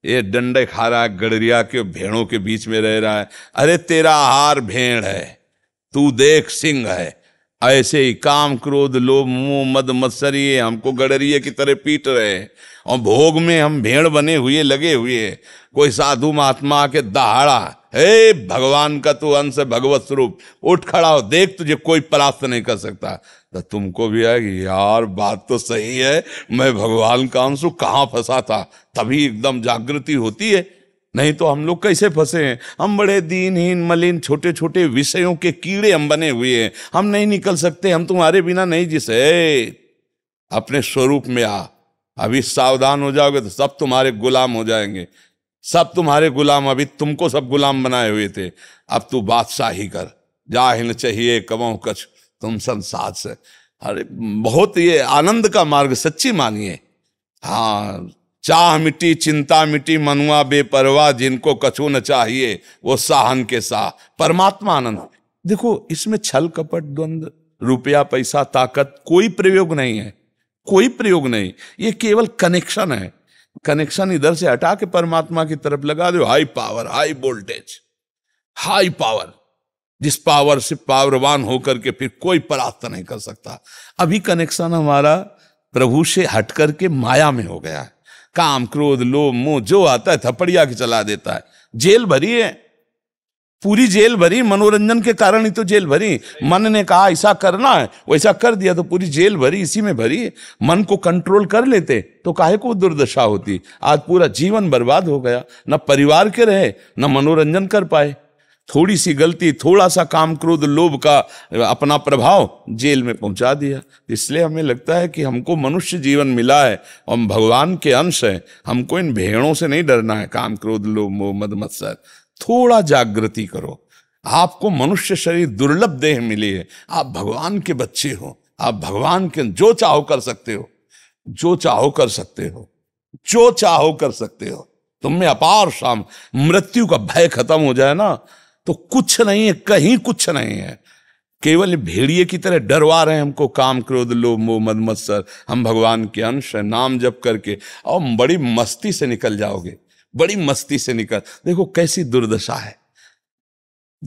ये डंडे खा रहा है गड़रिया के भेड़ों के बीच में रह रहा है अरे तेरा आहार भेड़ है तू देख सिंह है ऐसे ही काम क्रोध लोभ मुंह मद मत्सरी हमको गडरिए की तरह पीट रहे और भोग में हम भेड़ बने हुए लगे हुए कोई साधु महात्मा के दहाड़ा हे भगवान का तू अंश है भगवत स्वरूप उठ खड़ा हो देख तुझे कोई परास्त नहीं कर सकता तो तुमको भी आएगी यार बात तो सही है मैं भगवान का अंश कहाँ फंसा था तभी एकदम जागृति होती है नहीं तो हम लोग कैसे फंसे हैं हम बड़े दीनहीन मलिन छोटे छोटे विषयों के कीड़े हम बने हुए हैं हम नहीं निकल सकते हम तुम्हारे बिना नहीं जिसे अपने स्वरूप में आ अभी सावधान हो जाओगे तो सब तुम्हारे गुलाम हो जाएंगे सब तुम्हारे गुलाम अभी तुमको सब गुलाम बनाए हुए थे अब तू बादशाही कर जाहिन चाहिए कबों कछ तुम साथ से अरे बहुत ये आनंद का मार्ग सच्ची मानिए हाँ चाह मिट्टी चिंता मिट्टी मनुआ बेपरवा जिनको कछु न चाहिए वो साहन के साह परमात्मा आनंद देखो इसमें छल कपट द्वंद रुपया पैसा ताकत कोई प्रयोग नहीं है कोई प्रयोग नहीं ये केवल कनेक्शन है कनेक्शन इधर से हटा के परमात्मा की तरफ लगा दो high power high voltage high power जिस पावर से पावरवान होकर के फिर कोई परास्त नहीं कर सकता अभी कनेक्शन हमारा प्रभु से हट करके माया में हो गया है काम क्रोध लोभ मोह जो आता है थपड़िया के चला देता है जेल भरी है पूरी जेल भरी मनोरंजन के कारण ही तो जेल भरी मन ने कहा ऐसा करना है वैसा कर दिया तो पूरी जेल भरी इसी में भरी मन को कंट्रोल कर लेते तो काहे को दुर्दशा होती आज पूरा जीवन बर्बाद हो गया न परिवार के रहे न मनोरंजन कर पाए थोड़ी सी गलती थोड़ा सा काम क्रोध लोभ का अपना प्रभाव जेल में पहुंचा दिया इसलिए हमें लगता है कि हमको मनुष्य जीवन मिला है हम भगवान के अंश हैं हमको इन भेड़ों से नहीं डरना है काम क्रोध लोभ मोह मद मत्सर थोड़ा जागृति करो आपको मनुष्य शरीर दुर्लभ देह मिली है आप भगवान के बच्चे हो आप भगवान के जो चाहो कर सकते हो जो चाहो कर सकते हो जो चाहो कर सकते हो तुम में अपार शाम मृत्यु का भय खत्म हो जाए ना तो कुछ नहीं है कहीं कुछ नहीं है केवल भेड़िए की तरह डरवा रहे हैं हमको काम क्रोध लो मोह मद मत्सर हम भगवान के अंश नाम जप करके और बड़ी मस्ती से निकल जाओगे बड़ी मस्ती से निकल देखो कैसी दुर्दशा है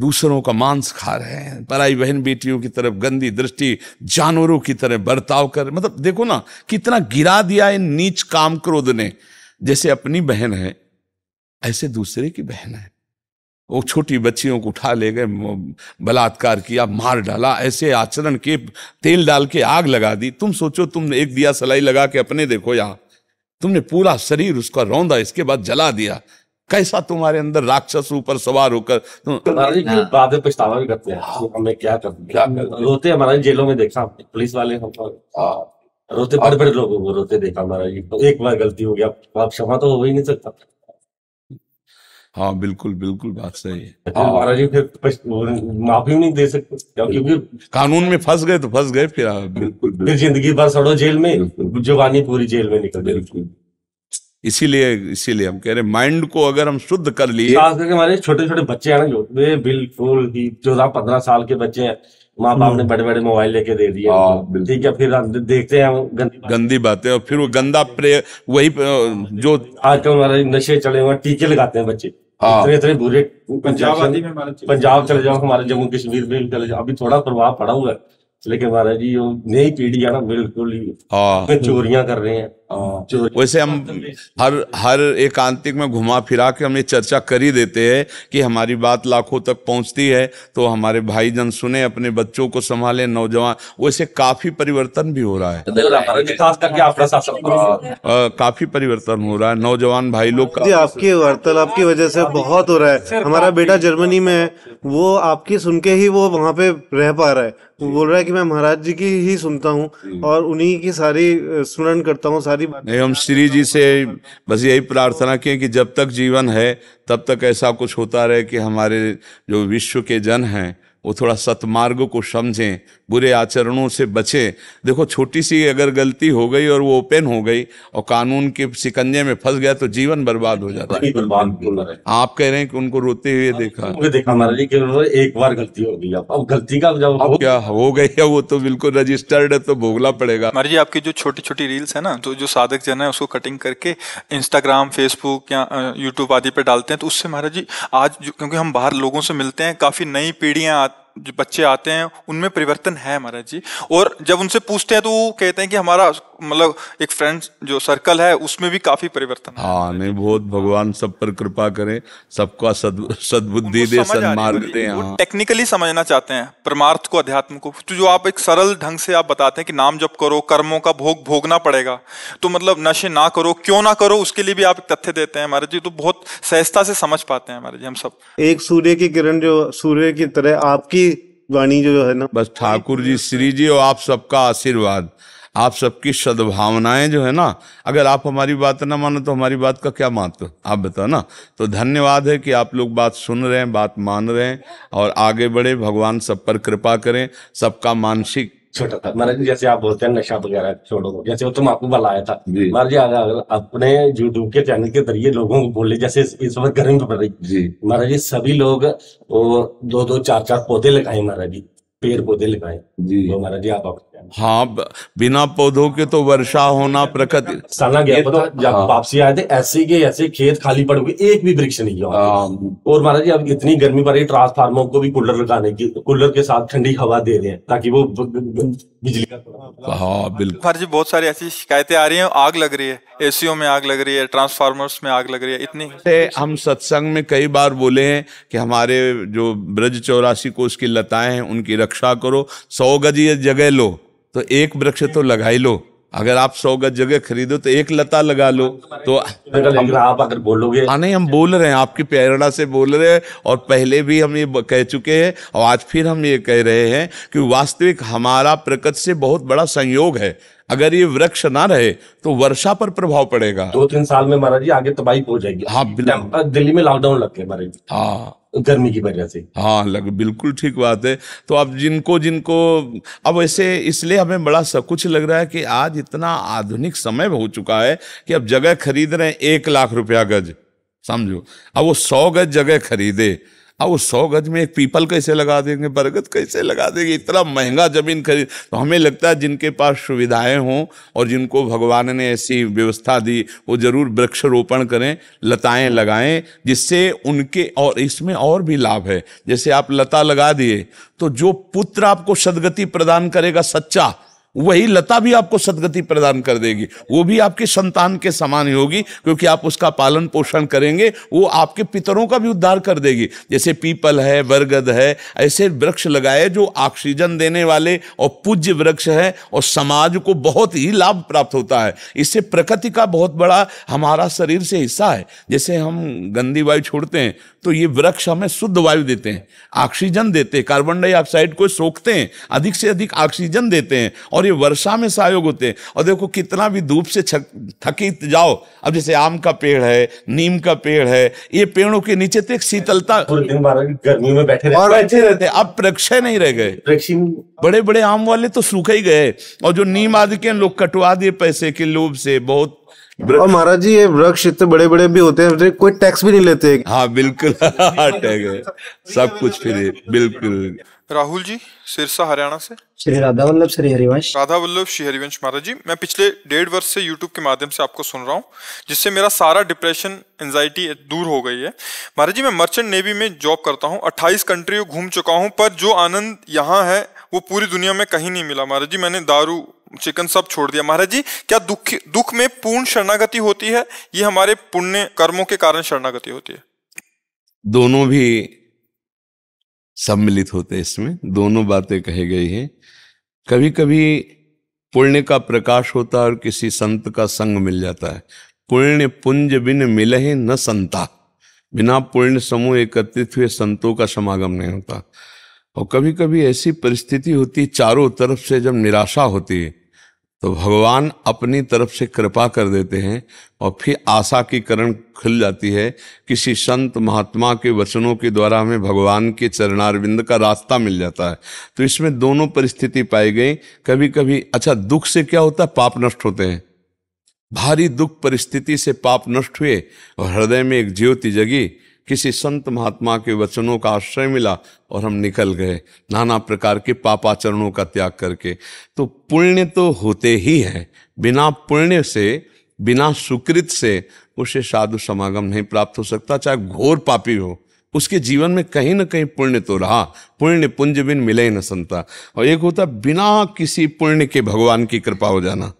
दूसरों का मांस खा रहे हैं पराई बहन बेटियों की तरफ गंदी दृष्टि जानवरों की तरह बर्ताव कर मतलब देखो ना कितना गिरा दिया इन नीच काम क्रोध ने जैसे अपनी बहन है ऐसे दूसरे की बहन है वो छोटी बच्चियों को उठा ले गए बलात्कार किया मार डाला ऐसे आचरण के तेल डाल के आग लगा दी तुम सोचो तुमने एक दिया सलाई लगा के अपने देखो यहां तुमने पूरा शरीर उसका रौंदा इसके बाद जला दिया कैसा तुम्हारे अंदर राक्षस ऊपर सवार होकर हाँ। बाद में पछतावा भी करते हैं हाँ। तो क्या कर रोते जेलों में देखा पुलिस वाले हम हाँ। रोते बड़े बड़े लोगों को रोते देखा महाराज तो एक बार गलती हो गया आप क्षमा तो हो ही नहीं सकता हाँ बिल्कुल बिल्कुल बात सही है अच्छा, हाँ। महाराज जी फिर माफी नहीं दे सकते क्योंकि कानून में फंस गए तो फंस गए फिर बिल्कुल फिर जिंदगी भर सड़ो जेल में जवानी पूरी जेल में निकल बिल्कुल इसीलिए इसीलिए हम कह रहे माइंड को अगर हम शुद्ध कर लिए हमारे छोटे छोटे बच्चे हैं ना जो वे बिल्कुल ही चौदह पंद्रह साल के बच्चे हैं माँ बाप ने हम्म। बड़े बड़े मोबाइल लेके दे दिए हाँ, ठीक है फिर देखते हैं गंदी गंदी बातें और फिर वो गंदा प्रे वही जो आजकल हमारे नशे चले हुए टीके लगाते हैं बच्चे हाँ। इतने इतने बुरे पंजाब चले जाओ हमारे जम्मू कश्मीर में चले जाओ अभी थोड़ा प्रभाव पड़ा हुआ है लेकिन महाराज जी नई पीढ़ी है ना बिल्कुल ही हाँ। चोरियां कर रहे हैं हाँ। वैसे हम हर हर एकांतिक में घुमा फिरा के हम ये चर्चा कर ही देते हैं कि हमारी बात लाखों तक पहुंचती है तो हमारे भाई जन सुने अपने बच्चों को संभाले नौजवान वैसे काफी परिवर्तन भी हो रहा है काफी परिवर्तन हो रहा है नौजवान भाई लोग आपके वार्तालाप की वजह से बहुत हो रहा है हमारा बेटा जर्मनी में है वो आपकी सुन के ही वो वहाँ पे रह पा रहा है बोल रहा है कि मैं महाराज जी की ही सुनता हूँ और उन्हीं की सारी स्मरण करता हूँ सारी हमारी एवं श्री जी से बस यही प्रार्थना किए कि जब तक जीवन है तब तक ऐसा कुछ होता रहे कि हमारे जो विश्व के जन हैं वो थोड़ा सतमार्ग को समझें बुरे आचरणों से बचें देखो छोटी सी अगर गलती हो गई और वो ओपन हो गई और कानून के सिकंजे में फंस गया तो जीवन बर्बाद हो जाता है आप कह रहे हैं कि उनको रोते हुए देखा देखा एक बार गलती हो गई अब गलती का जब अब क्या हो गई है वो तो बिल्कुल रजिस्टर्ड है तो भोगला पड़ेगा महाराज जी आपकी जो छोटी छोटी रील्स है ना तो जो साधक जन है उसको कटिंग करके इंस्टाग्राम फेसबुक या यूट्यूब आदि पर डालते हैं तो उससे महाराज जी आज क्योंकि हम बाहर लोगों से मिलते हैं काफी नई पीढ़ियां जो बच्चे आते हैं उनमें परिवर्तन है महाराज जी और जब उनसे पूछते हैं तो वो कहते हैं कि हमारा मतलब एक फ्रेंड जो सर्कल है उसमें भी काफी परिवर्तन हाँ नहीं बहुत भगवान सब पर कृपा करें सबका सद्बुद्धि दे सन्मार्ग दे टेक्निकली हाँ। समझना चाहते हैं परमार्थ को अध्यात्म को तो जो आप एक सरल ढंग से आप बताते हैं कि नाम जब करो कर्मों का भोग भोगना पड़ेगा तो मतलब नशे ना करो क्यों ना करो उसके लिए भी आप तथ्य देते हैं महाराज जी तो बहुत सहजता से समझ पाते हैं महाराज जी हम सब एक सूर्य की किरण जो सूर्य की तरह आपकी वाणी जो है ना बस ठाकुर जी श्री जी और आप सबका आशीर्वाद आप सबकी सद्भावनाएं जो है ना अगर आप हमारी बात ना मानो तो हमारी बात का क्या महत्व आप बताओ ना तो धन्यवाद है कि आप लोग बात सुन रहे हैं बात मान रहे हैं और आगे बढ़े भगवान सब पर कृपा करें सबका मानसिक छोटा था महाराज जी जैसे आप बोलते हैं नशा वगैरह छोड़ो जैसे वो तुम आपको बुलाया था महाराज जी अगर अपने यूट्यूब के चैनल के जरिए लोगों को बोले जैसे इस वक्त गर्मी पड़ रही महाराज जी सभी लोग दो दो चार चार पौधे लगाए महाराज जी पेड़ पौधे लगाए जी तो महाराज जी आप हाँ बिना पौधों के तो वर्षा होना प्रकृति सना गया तो- पता हाँ। वापसी आए थे ऐसे के ऐसे खेत खाली पड़ गए एक भी वृक्ष नहीं हुआ हाँ। और महाराज जी अब इतनी गर्मी पड़ रही ट्रांसफार्मर को भी कूलर लगाने की कूलर के साथ ठंडी हवा दे रहे हैं ताकि वो बिजली का हाँ बिल्कुल महाराज जी बहुत सारी ऐसी शिकायतें आ रही है आग लग रही है एसीओ में आग लग रही है ट्रांसफार्मर्स में आग लग रही है इतनी हम सत्संग में कई बार बोले हैं कि हमारे जो ब्रज चौरासी को उसकी लताएं हैं उनकी रक्षा करो सौ गज ये जगह लो तो एक वृक्ष तो लगा ही लो अगर आप सौ गज जगह खरीदो तो एक लता लगा लो तो हम, आप अगर बोलोगे हाँ नहीं हम बोल रहे हैं आपकी प्रेरणा से बोल रहे हैं और पहले भी हम ये कह चुके हैं और आज फिर हम ये कह रहे हैं कि वास्तविक हमारा प्रकृति से बहुत बड़ा संयोग है अगर ये वृक्ष ना रहे तो वर्षा पर प्रभाव पड़ेगा दो तीन साल में महाराज जी आगे तबाही हो जाएगी हाँ दिल्ली में लॉकडाउन लग गया महाराज हाँ गर्मी की वजह से हाँ लग बिल्कुल ठीक बात है तो अब जिनको जिनको अब ऐसे इसलिए हमें बड़ा सब कुछ लग रहा है कि आज इतना आधुनिक समय हो चुका है कि अब जगह खरीद रहे हैं एक लाख रुपया गज समझो अब वो सौ गज जगह खरीदे अब वो सौ गज में एक पीपल कैसे लगा देंगे बरगद कैसे लगा देंगे इतना महंगा जमीन खरीद तो हमें लगता है जिनके पास सुविधाएं हों और जिनको भगवान ने ऐसी व्यवस्था दी वो जरूर वृक्षारोपण करें लताएं लगाएं जिससे उनके और इसमें और भी लाभ है जैसे आप लता लगा दिए तो जो पुत्र आपको सदगति प्रदान करेगा सच्चा वही लता भी आपको सदगति प्रदान कर देगी वो भी आपके संतान के समान ही होगी क्योंकि आप उसका पालन पोषण करेंगे वो आपके पितरों का भी उद्धार कर देगी जैसे पीपल है बरगद है ऐसे वृक्ष लगाए जो ऑक्सीजन देने वाले और पूज्य वृक्ष है और समाज को बहुत ही लाभ प्राप्त होता है इससे प्रकृति का बहुत बड़ा हमारा शरीर से हिस्सा है जैसे हम गंदी वायु छोड़ते हैं तो ये वृक्ष हमें शुद्ध वायु देते हैं ऑक्सीजन देते हैं कार्बन डाइऑक्साइड को सोखते हैं अधिक से अधिक ऑक्सीजन देते हैं और और ये वर्षा में सहयोग होते हैं और देखो कितना भी धूप से थकित जाओ अब जैसे आम का पेड़ है नीम का पेड़ है ये पेड़ों के नीचे तो एक शीतलता गर्मी में बैठे और बैठे रहते अब प्रक्षय नहीं रह गए बड़े बड़े आम वाले तो सूखे ही गए और जो नीम आदि के लोग कटवा दिए पैसे के लोभ से बहुत और महाराज जी ये वृक्ष इतने बड़े बड़े भी होते हैं कोई टैक्स भी नहीं लेते हाँ बिल्कुल टैक्स सब कुछ फ्री बिल्कुल राहुल जी सिरसा हरियाणा से श्री राधा वल्लभ श्री हरिवंश राधा वल्लभ श्री हरिवंश महाराज जी मैं पिछले डेढ़ वर्ष से यूट्यूब के माध्यम से आपको सुन रहा हूँ जिससे मेरा सारा डिप्रेशन एंजाइटी दूर हो गई है महाराज जी मैं मर्चेंट नेवी में जॉब करता हूँ अट्ठाईस कंट्री घूम चुका हूँ पर जो आनंद यहाँ है वो पूरी दुनिया में कहीं नहीं मिला महाराज जी मैंने दारू चिकन सब छोड़ दिया महाराज जी क्या दुख दुख में पूर्ण शरणागति होती है ये हमारे पुण्य कर्मों के कारण शरणागति होती है दोनों भी सम्मिलित होते हैं इसमें दोनों बातें कही गई हैं कभी कभी पुण्य का प्रकाश होता है और किसी संत का संग मिल जाता है पुण्य पुंज बिन मिले न संता बिना पुण्य समूह एकत्रित हुए संतों का समागम नहीं होता और कभी कभी ऐसी परिस्थिति होती चारों तरफ से जब निराशा होती है तो भगवान अपनी तरफ से कृपा कर देते हैं और फिर आशा की करण खुल जाती है किसी संत महात्मा के वचनों के द्वारा हमें भगवान के चरणारविंद का रास्ता मिल जाता है तो इसमें दोनों परिस्थिति पाई गई कभी कभी अच्छा दुख से क्या होता है पाप नष्ट होते हैं भारी दुख परिस्थिति से पाप नष्ट हुए और हृदय में एक ज्योति जगी किसी संत महात्मा के वचनों का आश्रय मिला और हम निकल गए नाना प्रकार के पापाचरणों का त्याग करके तो पुण्य तो होते ही हैं बिना पुण्य से बिना सुकृत से उसे साधु समागम नहीं प्राप्त हो सकता चाहे घोर पापी हो उसके जीवन में कहीं ना कहीं पुण्य तो रहा पुण्य पुंज बिन मिले ही न संता और एक होता बिना किसी पुण्य के भगवान की कृपा हो जाना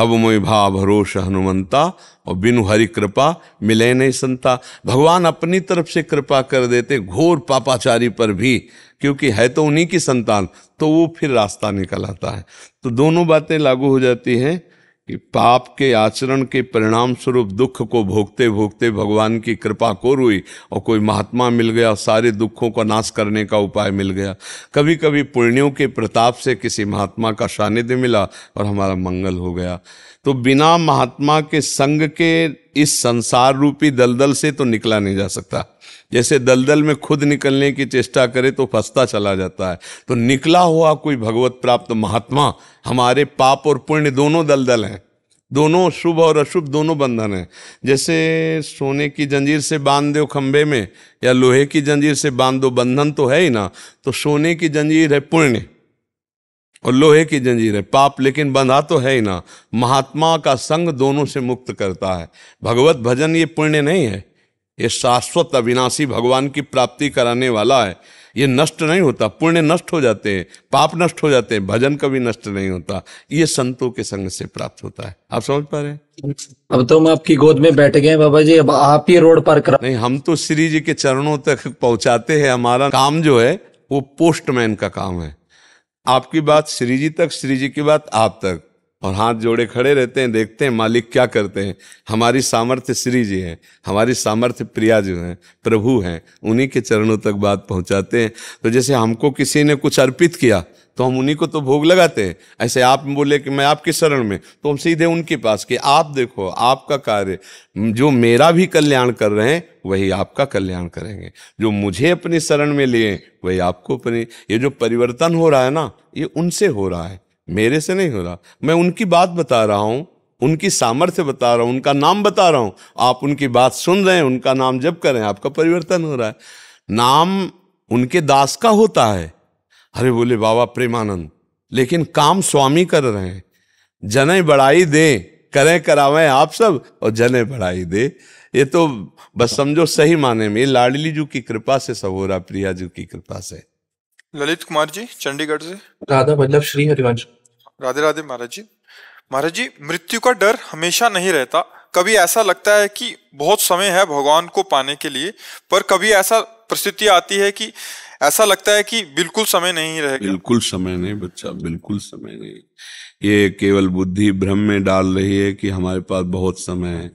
अब मोय भा भरोस हनुमंता और बिनु हरि कृपा मिले नहीं संता भगवान अपनी तरफ से कृपा कर देते घोर पापाचारी पर भी क्योंकि है तो उन्हीं की संतान तो वो फिर रास्ता निकल आता है तो दोनों बातें लागू हो जाती हैं कि पाप के आचरण के परिणाम स्वरूप दुख को भोगते भोगते भगवान की कृपा को रुई और कोई महात्मा मिल गया सारे दुखों का नाश करने का उपाय मिल गया कभी कभी पुण्यों के प्रताप से किसी महात्मा का सानिध्य मिला और हमारा मंगल हो गया तो बिना महात्मा के संग के इस संसार रूपी दलदल से तो निकला नहीं जा सकता जैसे दलदल में खुद निकलने की चेष्टा करे तो फंसता चला जाता है तो निकला हुआ कोई भगवत प्राप्त महात्मा हमारे पाप और पुण्य दोनों दलदल हैं दोनों शुभ और अशुभ दोनों बंधन हैं जैसे सोने की जंजीर से बांध दो खंभे में या लोहे की जंजीर से बांध दो बंधन तो है ही ना तो सोने की जंजीर है पुण्य और लोहे की जंजीर है पाप लेकिन बंधा तो है ही ना महात्मा का संग दोनों से मुक्त करता है भगवत भजन ये पुण्य नहीं है ये शाश्वत अविनाशी भगवान की प्राप्ति कराने वाला है ये नष्ट नहीं होता पुण्य नष्ट हो जाते हैं पाप नष्ट हो जाते हैं भजन कभी नष्ट नहीं होता ये संतों के संग से प्राप्त होता है आप समझ पा रहे हैं अब तो हम आपकी गोद में बैठ गए बाबा जी अब आप ही रोड पर कर नहीं हम तो श्री जी के चरणों तक पहुंचाते हैं हमारा काम जो है वो पोस्टमैन का काम है आपकी बात श्री जी तक श्री जी की बात आप तक और हाथ जोड़े खड़े रहते हैं देखते हैं मालिक क्या करते हैं हमारी सामर्थ्य श्री जी हैं हमारी सामर्थ्य प्रिया जी हैं प्रभु हैं उन्हीं के चरणों तक बात पहुंचाते हैं तो जैसे हमको किसी ने कुछ अर्पित किया तो हम उन्हीं को तो भोग लगाते हैं ऐसे आप बोले कि मैं आपके शरण में तो हम सीधे उनके पास कि आप देखो आपका कार्य जो मेरा भी कल्याण कर रहे हैं वही आपका कल्याण करेंगे जो मुझे अपनी शरण में लिए वही आपको अपने ये जो परिवर्तन हो रहा है ना ये उनसे हो रहा है मेरे से नहीं हो रहा मैं उनकी बात बता रहा हूँ उनकी सामर्थ्य बता रहा हूँ उनका नाम बता रहा हूँ आप उनकी बात सुन रहे हैं उनका नाम जब करें आपका परिवर्तन हो रहा है नाम उनके दास का होता है अरे बोले बाबा प्रेमानंद लेकिन काम स्वामी कर रहे हैं जने बढ़ाई दे करें करावें आप सब और जने बढ़ाई दे ये तो बस समझो सही माने में लाडली जी की कृपा से सब हो रहा प्रिया जी की कृपा से ललित कुमार जी चंडीगढ़ से राधा मतलब श्री हरिवंश राधे राधे महाराज जी महाराज जी मृत्यु का डर हमेशा नहीं रहता कभी ऐसा लगता है कि बहुत समय है भगवान को पाने के लिए पर कभी ऐसा परिस्थिति आती है कि ऐसा लगता है कि बिल्कुल समय नहीं रहेगा बिल्कुल समय नहीं बच्चा बिल्कुल समय नहीं ये केवल बुद्धि भ्रम में डाल रही है कि हमारे पास बहुत समय है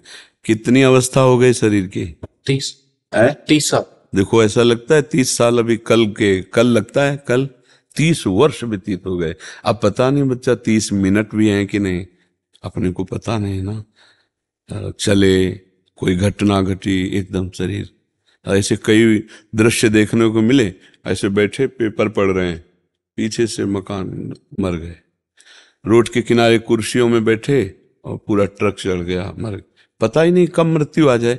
कितनी अवस्था हो गई शरीर की तीस तीस साल देखो ऐसा लगता है तीस साल अभी कल के कल लगता है कल तीस वर्ष व्यतीत हो गए अब पता नहीं बच्चा तीस मिनट भी है कि नहीं अपने को पता नहीं ना चले कोई घटना घटी एकदम शरीर ऐसे कई दृश्य देखने को मिले ऐसे बैठे पेपर पढ़ रहे हैं पीछे से मकान मर गए रोड के किनारे कुर्सियों में बैठे और पूरा ट्रक चढ़ गया मर पता ही नहीं कब मृत्यु आ जाए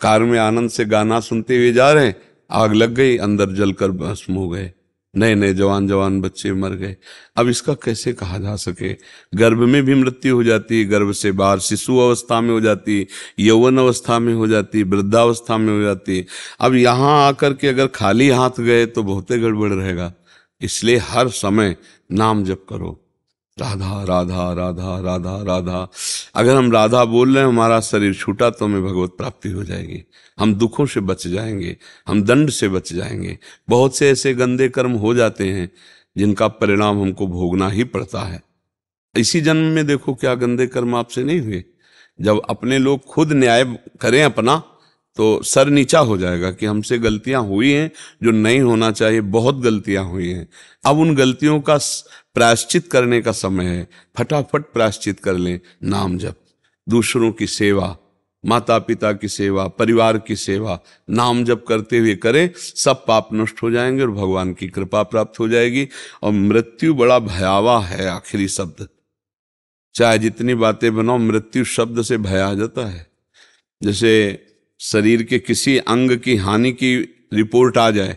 कार में आनंद से गाना सुनते हुए जा रहे हैं आग लग गई अंदर जलकर भस्म हो गए नए नए जवान जवान बच्चे मर गए अब इसका कैसे कहा जा सके गर्भ में भी मृत्यु हो जाती है गर्भ से बाहर शिशु अवस्था में हो जाती यौवन अवस्था में हो जाती वृद्धावस्था में हो जाती अब यहाँ आकर के अगर खाली हाथ गए तो बहुत गड़बड़ रहेगा इसलिए हर समय नाम जप करो राधा राधा राधा राधा राधा अगर हम राधा बोल रहे हैं हमारा शरीर छूटा तो हमें भगवत प्राप्ति हो जाएगी हम दुखों से बच जाएंगे हम दंड से बच जाएंगे बहुत से ऐसे गंदे कर्म हो जाते हैं जिनका परिणाम हमको भोगना ही पड़ता है इसी जन्म में देखो क्या गंदे कर्म आपसे नहीं हुए जब अपने लोग खुद न्याय करें अपना तो सर नीचा हो जाएगा कि हमसे गलतियां हुई हैं जो नहीं होना चाहिए बहुत गलतियां हुई हैं अब उन गलतियों का प्रायश्चित करने का समय है फटाफट प्रायश्चित कर लें नाम जप दूसरों की सेवा माता पिता की सेवा परिवार की सेवा नाम जप करते हुए करें सब पाप नष्ट हो जाएंगे और भगवान की कृपा प्राप्त हो जाएगी और मृत्यु बड़ा भयावह है आखिरी शब्द चाहे जितनी बातें बनाओ मृत्यु शब्द से भया जाता है जैसे शरीर के किसी अंग की हानि की रिपोर्ट आ जाए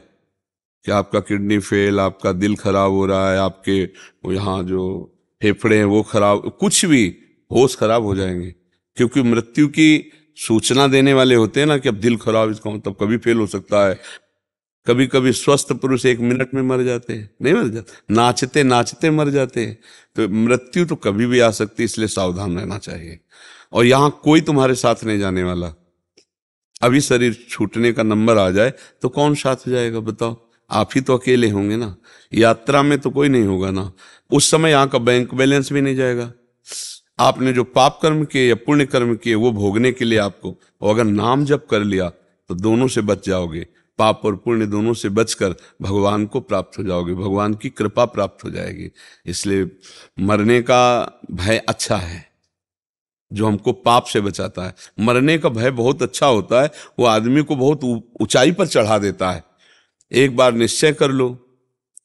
कि आपका किडनी फेल आपका दिल खराब हो रहा है आपके यहाँ जो फेफड़े हैं वो खराब कुछ भी होश खराब हो जाएंगे क्योंकि मृत्यु की सूचना देने वाले होते हैं ना कि अब दिल खराब इसका मतलब कभी फेल हो सकता है कभी कभी स्वस्थ पुरुष एक मिनट में मर जाते हैं नहीं मर जाते नाचते नाचते मर जाते हैं तो मृत्यु तो कभी भी आ सकती है इसलिए सावधान रहना चाहिए और यहाँ कोई तुम्हारे साथ नहीं जाने वाला अभी शरीर छूटने का नंबर आ जाए तो कौन साथ जाएगा बताओ आप ही तो अकेले होंगे ना यात्रा में तो कोई नहीं होगा ना उस समय यहाँ का बैंक बैलेंस भी नहीं जाएगा आपने जो पाप कर्म किए या पुण्य कर्म किए वो भोगने के लिए आपको और अगर नाम जप कर लिया तो दोनों से बच जाओगे पाप और पुण्य दोनों से बचकर भगवान को प्राप्त हो जाओगे भगवान की कृपा प्राप्त हो जाएगी इसलिए मरने का भय अच्छा है जो हमको पाप से बचाता है मरने का भय बहुत अच्छा होता है वो आदमी को बहुत ऊंचाई पर चढ़ा देता है एक बार निश्चय कर लो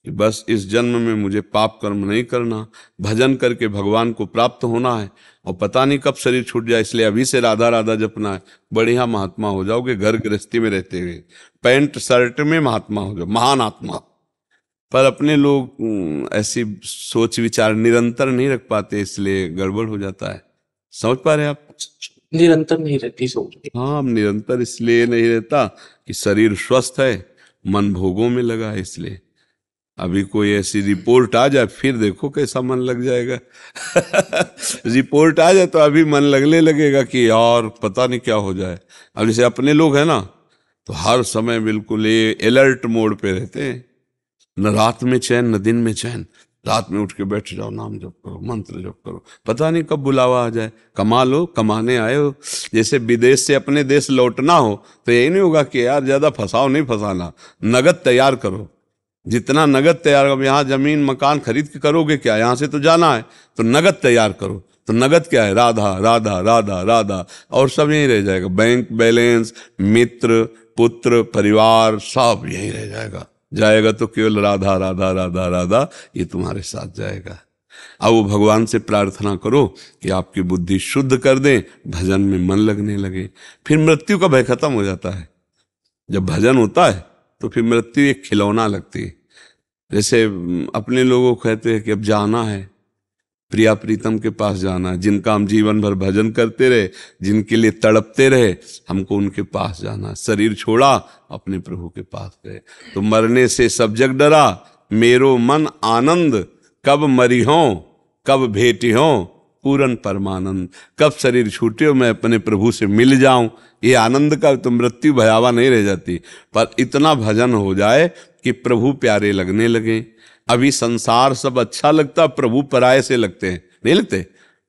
कि बस इस जन्म में मुझे पाप कर्म नहीं करना भजन करके भगवान को प्राप्त होना है और पता नहीं कब शरीर छूट जाए इसलिए अभी से राधा राधा जपना है बढ़िया महात्मा हो जाओगे घर गृहस्थी में रहते हुए पैंट शर्ट में महात्मा हो जाओ महान आत्मा पर अपने लोग हम्म, ऐसी सोच विचार निरंतर नहीं रख पाते इसलिए गड़बड़ हो जाता है समझ पा रहे हैं आप निरंतर नहीं रहती सोच हाँ निरंतर इसलिए नहीं रहता कि शरीर स्वस्थ है मन भोगों में लगा है इसलिए अभी कोई ऐसी रिपोर्ट आ जाए फिर देखो कैसा मन लग जाएगा रिपोर्ट आ जाए तो अभी मन लगने लगेगा कि यार पता नहीं क्या हो जाए अब जैसे अपने लोग हैं ना तो हर समय बिल्कुल ये अलर्ट मोड पे रहते हैं न रात में चैन न दिन में चैन रात में उठ के बैठ जाओ नाम जप करो मंत्र जप करो पता नहीं कब बुलावा आ जाए कमा लो कमाने आए हो जैसे विदेश से अपने देश लौटना हो तो यही नहीं होगा कि यार ज़्यादा फंसाओ नहीं फंसाना नगद तैयार करो जितना नगद तैयार करो यहाँ ज़मीन मकान खरीद के करोगे क्या यहाँ से तो जाना है तो नगद तैयार करो तो नगद क्या है राधा राधा राधा राधा और सब यहीं रह जाएगा बैंक बैलेंस मित्र पुत्र परिवार सब यहीं रह जाएगा जाएगा तो केवल राधा राधा राधा राधा ये तुम्हारे साथ जाएगा अब वो भगवान से प्रार्थना करो कि आपकी बुद्धि शुद्ध कर दें भजन में मन लगने लगे फिर मृत्यु का भय खत्म हो जाता है जब भजन होता है तो फिर मृत्यु एक खिलौना लगती है जैसे अपने लोगों को कहते हैं कि अब जाना है प्रिया प्रीतम के पास जाना जिनका हम जीवन भर भजन करते रहे जिनके लिए तड़पते रहे हमको उनके पास जाना शरीर छोड़ा अपने प्रभु के पास गए तो मरने से सब जग डरा मेरो मन आनंद कब मरी हो कब भेटी हो पूरन परमानंद कब शरीर छूटे हो मैं अपने प्रभु से मिल जाऊं ये आनंद का तो मृत्यु भयावा नहीं रह जाती पर इतना भजन हो जाए कि प्रभु प्यारे लगने लगें अभी संसार सब अच्छा लगता प्रभु पराय से लगते हैं नहीं लगते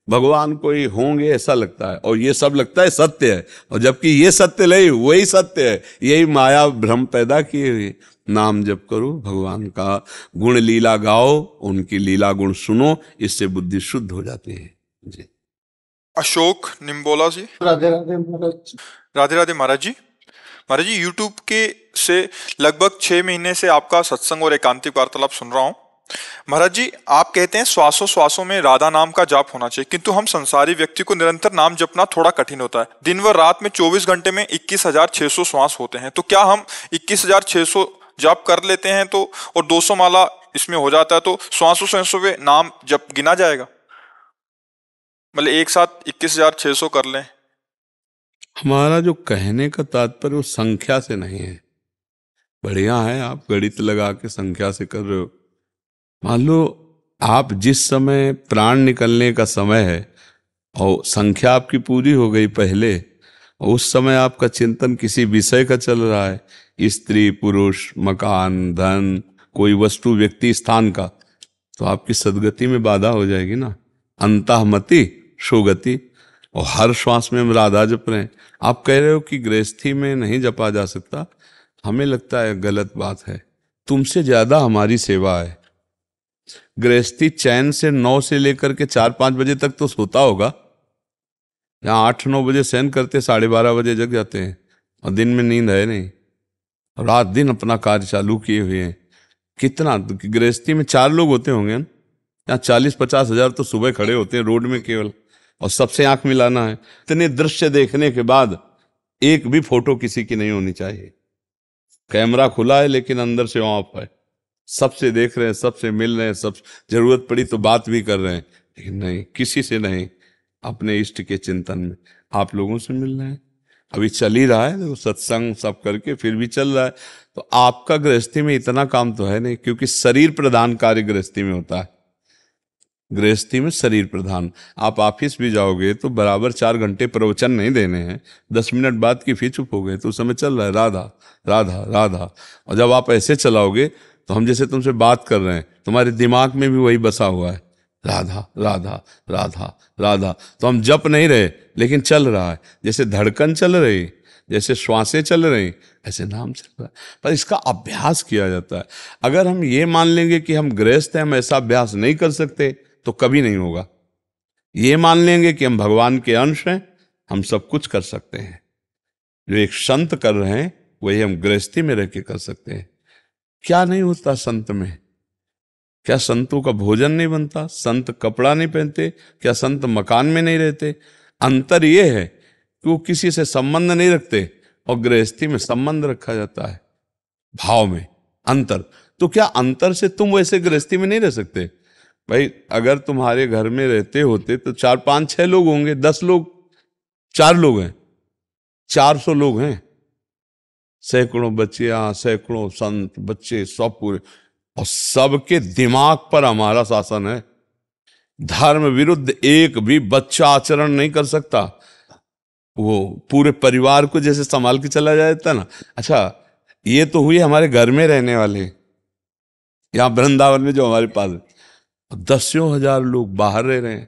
भगवान कोई होंगे ऐसा लगता है और ये सब लगता है सत्य है और जबकि ये सत्य नहीं वही सत्य है यही माया भ्रम पैदा किए हुए नाम जप करो भगवान का गुण लीला गाओ उनकी लीला गुण सुनो इससे बुद्धि शुद्ध हो जाती है जी अशोक निम्बोला जी राधे राधे महाराज राधे राधे महाराज जी महाराज जी यूट्यूब के से लगभग छह महीने से आपका सत्संग और एकांतिक वार्तालाप सुन रहा हूं महाराज जी आप कहते हैं श्वासों श्वासों में राधा नाम का जाप होना चाहिए किंतु हम संसारी व्यक्ति को निरंतर नाम जपना थोड़ा कठिन होता है दिन व रात में 24 घंटे में 21,600 श्वास होते हैं तो क्या हम 21,600 जाप कर लेते हैं तो और 200 माला इसमें हो जाता है तो श्वासों श्वासों में नाम जप गिना जाएगा मतलब एक साथ सौ कर लें हमारा जो कहने का तात्पर्य वो संख्या से नहीं है बढ़िया है आप गणित लगा के संख्या से कर रहे हो मान लो आप जिस समय प्राण निकलने का समय है और संख्या आपकी पूरी हो गई पहले उस समय आपका चिंतन किसी विषय का चल रहा है स्त्री पुरुष मकान धन कोई वस्तु व्यक्ति स्थान का तो आपकी सदगति में बाधा हो जाएगी ना अंतमति सुगति और हर श्वास में हम राधा जप रहे हैं आप कह रहे हो कि गृहस्थी में नहीं जपा जा सकता हमें लगता है गलत बात है तुमसे ज्यादा हमारी सेवा है गृहस्थी चैन से नौ से लेकर के चार पांच बजे तक तो सोता होगा यहाँ आठ नौ बजे सैन करते साढ़े बारह बजे जग जाते हैं और दिन में नींद है नहीं रात दिन अपना कार्य चालू किए हुए हैं कितना गृहस्थी में चार लोग होते होंगे ना यहाँ चालीस पचास हजार तो सुबह खड़े होते हैं रोड में केवल और सबसे आंख मिलाना है इतने दृश्य देखने के बाद एक भी फोटो किसी की नहीं होनी चाहिए कैमरा खुला है लेकिन अंदर से ऑफ है सबसे देख रहे हैं सबसे मिल रहे हैं सब जरूरत पड़ी तो बात भी कर रहे हैं लेकिन नहीं किसी से नहीं अपने इष्ट के चिंतन में आप लोगों से मिल रहे हैं अभी चल ही रहा है तो सत्संग सब करके फिर भी चल रहा है तो आपका गृहस्थी में इतना काम तो है नहीं क्योंकि शरीर प्रधान कार्य गृहस्थी में होता है गृहस्थी में शरीर प्रधान आप ऑफिस भी जाओगे तो बराबर चार घंटे प्रवचन नहीं देने हैं दस मिनट बाद की फिर चुप हो गए तो उस समय चल रहा है राधा राधा राधा और जब आप ऐसे चलाओगे तो हम जैसे तुमसे बात कर रहे हैं तुम्हारे दिमाग में भी वही बसा हुआ है राधा राधा राधा राधा तो हम जप नहीं रहे लेकिन चल रहा है जैसे धड़कन चल रही जैसे श्वासें चल रही ऐसे नाम चल रहा है पर इसका अभ्यास किया जाता है अगर हम ये मान लेंगे कि हम गृहस्थ हैं हम ऐसा अभ्यास नहीं कर सकते तो कभी नहीं होगा ये मान लेंगे कि हम भगवान के अंश हैं हम सब कुछ कर सकते हैं जो एक संत कर रहे हैं वही हम गृहस्थी में रह के कर सकते हैं क्या नहीं होता संत में क्या संतों का भोजन नहीं बनता संत कपड़ा नहीं पहनते क्या संत मकान में नहीं रहते अंतर यह है कि वो किसी से संबंध नहीं रखते और गृहस्थी में संबंध रखा जाता है भाव में अंतर तो क्या अंतर से तुम वैसे गृहस्थी में नहीं रह सकते भाई अगर तुम्हारे घर में रहते होते तो चार पांच छह लोग होंगे दस लोग चार लोग हैं चार सौ लोग हैं सैकड़ों बच्चिया हाँ, सैकड़ों संत बच्चे सब पूरे और सबके दिमाग पर हमारा शासन है धर्म विरुद्ध एक भी बच्चा आचरण नहीं कर सकता वो पूरे परिवार को जैसे संभाल के चला जाता ना अच्छा ये तो हुई हमारे घर में रहने वाले यहाँ वृंदावन में जो हमारे पास दसियों हजार लोग बाहर रह रहे हैं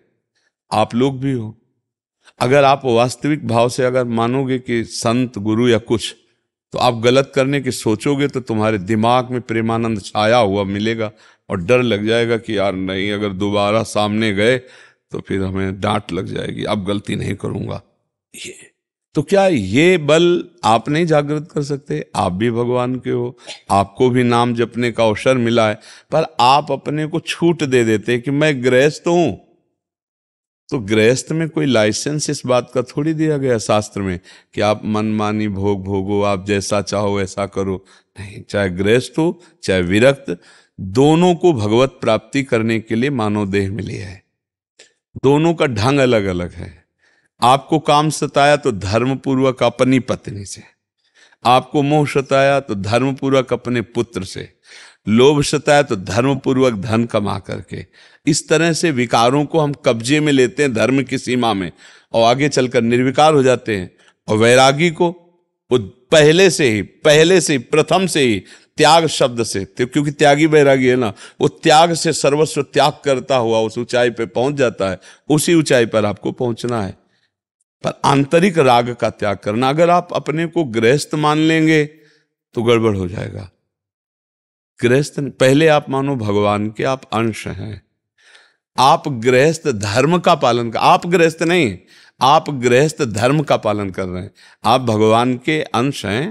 आप लोग भी हो अगर आप वास्तविक भाव से अगर मानोगे कि संत गुरु या कुछ तो आप गलत करने की सोचोगे तो तुम्हारे दिमाग में प्रेमानंद छाया हुआ मिलेगा और डर लग जाएगा कि यार नहीं अगर दोबारा सामने गए तो फिर हमें डांट लग जाएगी अब गलती नहीं करूँगा ये तो क्या ये बल आप नहीं जागृत कर सकते आप भी भगवान के हो आपको भी नाम जपने का अवसर मिला है पर आप अपने को छूट दे देते कि मैं गृहस्थ हूं तो गृहस्थ में कोई लाइसेंस इस बात का थोड़ी दिया गया शास्त्र में कि आप मनमानी भोग भोगो आप जैसा चाहो वैसा करो नहीं चाहे गृहस्थ हो चाहे विरक्त दोनों को भगवत प्राप्ति करने के लिए मानव देह मिली है दोनों का ढंग अलग अलग है आपको काम सताया तो धर्मपूर्वक अपनी पत्नी से आपको मोह सताया तो धर्मपूर्वक अपने पुत्र से लोभ सताया तो धर्मपूर्वक धन कमा करके इस तरह से विकारों को हम कब्जे में लेते हैं धर्म की सीमा में और आगे चलकर निर्विकार हो जाते हैं और वैरागी को वो पहले से ही पहले से ही प्रथम से ही त्याग शब्द से क्योंकि त्यागी बैरागी है ना वो त्याग से सर्वस्व त्याग करता हुआ उस ऊंचाई पे पहुंच जाता है उसी ऊंचाई पर आपको पहुंचना है पर आंतरिक राग का त्याग करना अगर आप अपने को गृहस्थ मान लेंगे तो गड़बड़ हो जाएगा गृहस्थ पहले आप मानो भगवान के आप अंश हैं आप गृहस्थ धर्म का पालन कर आप गृहस्थ नहीं आप गृहस्थ धर्म का पालन कर रहे हैं आप भगवान के अंश हैं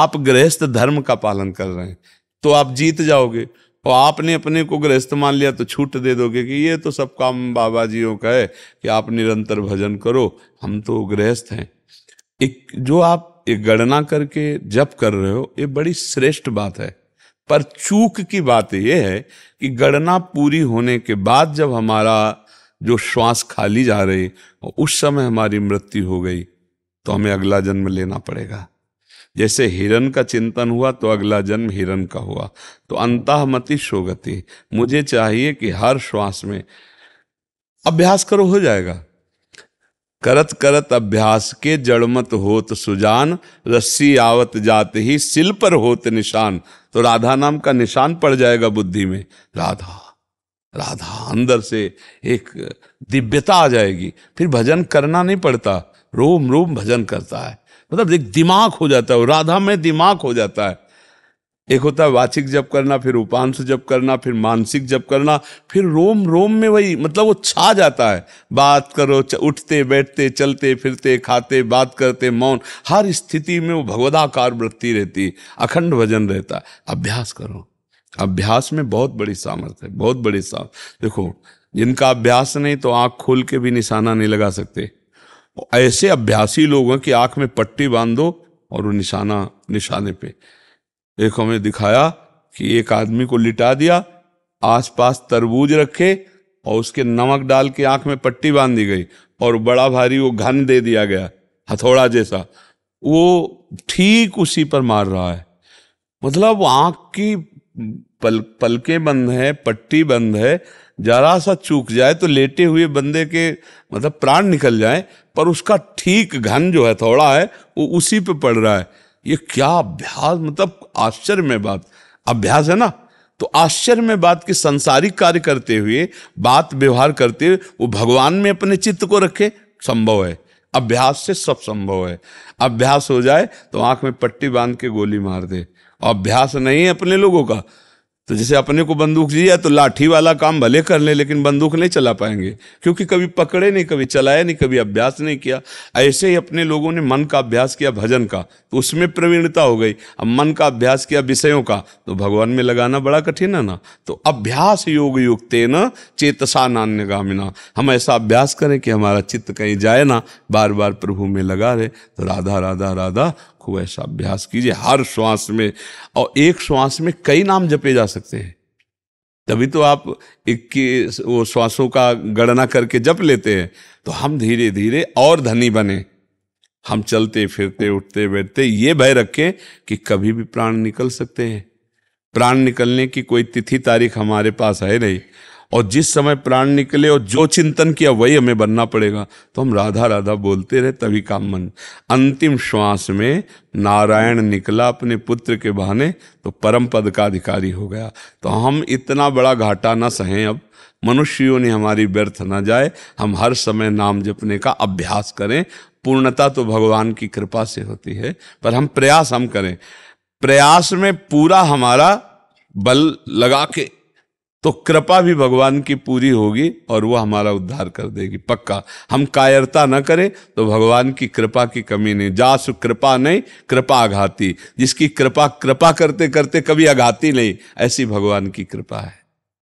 आप गृहस्थ धर्म का पालन कर रहे हैं तो आप जीत जाओगे और आपने अपने को गृहस्थ मान लिया तो छूट दे दोगे कि ये तो सब काम बाबा जीओं का है कि आप निरंतर भजन करो हम तो गृहस्थ हैं एक जो आप एक गणना करके जप कर रहे हो ये बड़ी श्रेष्ठ बात है पर चूक की बात यह है कि गणना पूरी होने के बाद जब हमारा जो श्वास खाली जा रही उस समय हमारी मृत्यु हो गई तो हमें अगला जन्म लेना पड़ेगा जैसे हिरण का चिंतन हुआ तो अगला जन्म हिरण का हुआ तो अंतःमति शोगति मुझे चाहिए कि हर श्वास में अभ्यास करो हो जाएगा करत करत अभ्यास के जड़मत होत सुजान रस्सी आवत जात ही सिल पर होत निशान तो राधा नाम का निशान पड़ जाएगा बुद्धि में राधा राधा अंदर से एक दिव्यता आ जाएगी फिर भजन करना नहीं पड़ता रोम रोम भजन करता है मतलब एक दिमाग हो जाता है राधा में दिमाग हो जाता है एक होता है वाचिक जप करना फिर उपांश जप करना फिर मानसिक जप करना फिर रोम रोम में वही मतलब वो छा जाता है बात करो उठते बैठते चलते फिरते खाते बात करते मौन हर स्थिति में वो भगवदाकार वृत्ति रहती अखंड भजन रहता है अभ्यास करो अभ्यास में बहुत बड़ी सामर्थ्य है बहुत बड़ी सामर्थ देखो जिनका अभ्यास नहीं तो आंख खोल के भी निशाना नहीं लगा सकते ऐसे अभ्यासी लोग हैं कि आंख में पट्टी बांध दो और वो निशाना निशाने पे एक हमें दिखाया कि एक आदमी को लिटा दिया आसपास तरबूज रखे और उसके नमक डाल के आंख में पट्टी बांध दी गई और बड़ा भारी वो घन दे दिया गया हथौड़ा जैसा वो ठीक उसी पर मार रहा है मतलब आंख की पल पलके बंद है पट्टी बंद है जरा सा चूक जाए तो लेटे हुए बंदे के मतलब प्राण निकल जाए पर उसका ठीक घन जो है थोड़ा है वो उसी पे पड़ रहा है ये क्या अभ्यास मतलब आश्चर्य में बात अभ्यास है ना तो आश्चर्य में बात की संसारिक कार्य करते हुए बात व्यवहार करते हुए वो भगवान में अपने चित्त को रखे संभव है अभ्यास से सब संभव है अभ्यास हो जाए तो आंख में पट्टी बांध के गोली मार दे और अभ्यास नहीं है अपने लोगों का तो जैसे अपने को बंदूक दिया तो लाठी वाला काम भले कर लें लेकिन बंदूक नहीं चला पाएंगे क्योंकि कभी पकड़े नहीं कभी चलाया नहीं कभी अभ्यास नहीं किया ऐसे ही अपने लोगों ने मन का अभ्यास किया भजन का तो उसमें प्रवीणता हो गई अब मन का अभ्यास किया विषयों का तो भगवान में लगाना बड़ा कठिन है ना तो अभ्यास योग युक्ते न चेतसा नान्य गामिना हम ऐसा अभ्यास करें कि हमारा चित्त कहीं जाए ना बार बार प्रभु में लगा रहे तो राधा राधा राधा खूब ऐसा अभ्यास कीजिए हर श्वास में और एक श्वास में कई नाम जपे जा सकते हैं तभी तो आप इक्कीस वो श्वासों का गणना करके जप लेते हैं तो हम धीरे धीरे और धनी बने हम चलते फिरते उठते बैठते ये भय रखें कि कभी भी प्राण निकल सकते हैं प्राण निकलने की कोई तिथि तारीख हमारे पास है नहीं और जिस समय प्राण निकले और जो चिंतन किया वही हमें बनना पड़ेगा तो हम राधा राधा बोलते रहे तभी काम मन अंतिम श्वास में नारायण निकला अपने पुत्र के बहाने तो परम पद का अधिकारी हो गया तो हम इतना बड़ा घाटा ना सहें अब मनुष्यों ने हमारी व्यर्थ ना जाए हम हर समय नाम जपने का अभ्यास करें पूर्णता तो भगवान की कृपा से होती है पर हम प्रयास हम करें प्रयास में पूरा हमारा बल लगा के तो कृपा भी भगवान की पूरी होगी और वह हमारा उद्धार कर देगी पक्का हम कायरता न करें तो भगवान की कृपा की कमी नहीं जासु कृपा नहीं कृपा आघाती जिसकी कृपा कृपा करते करते कभी आघाती नहीं ऐसी भगवान की कृपा है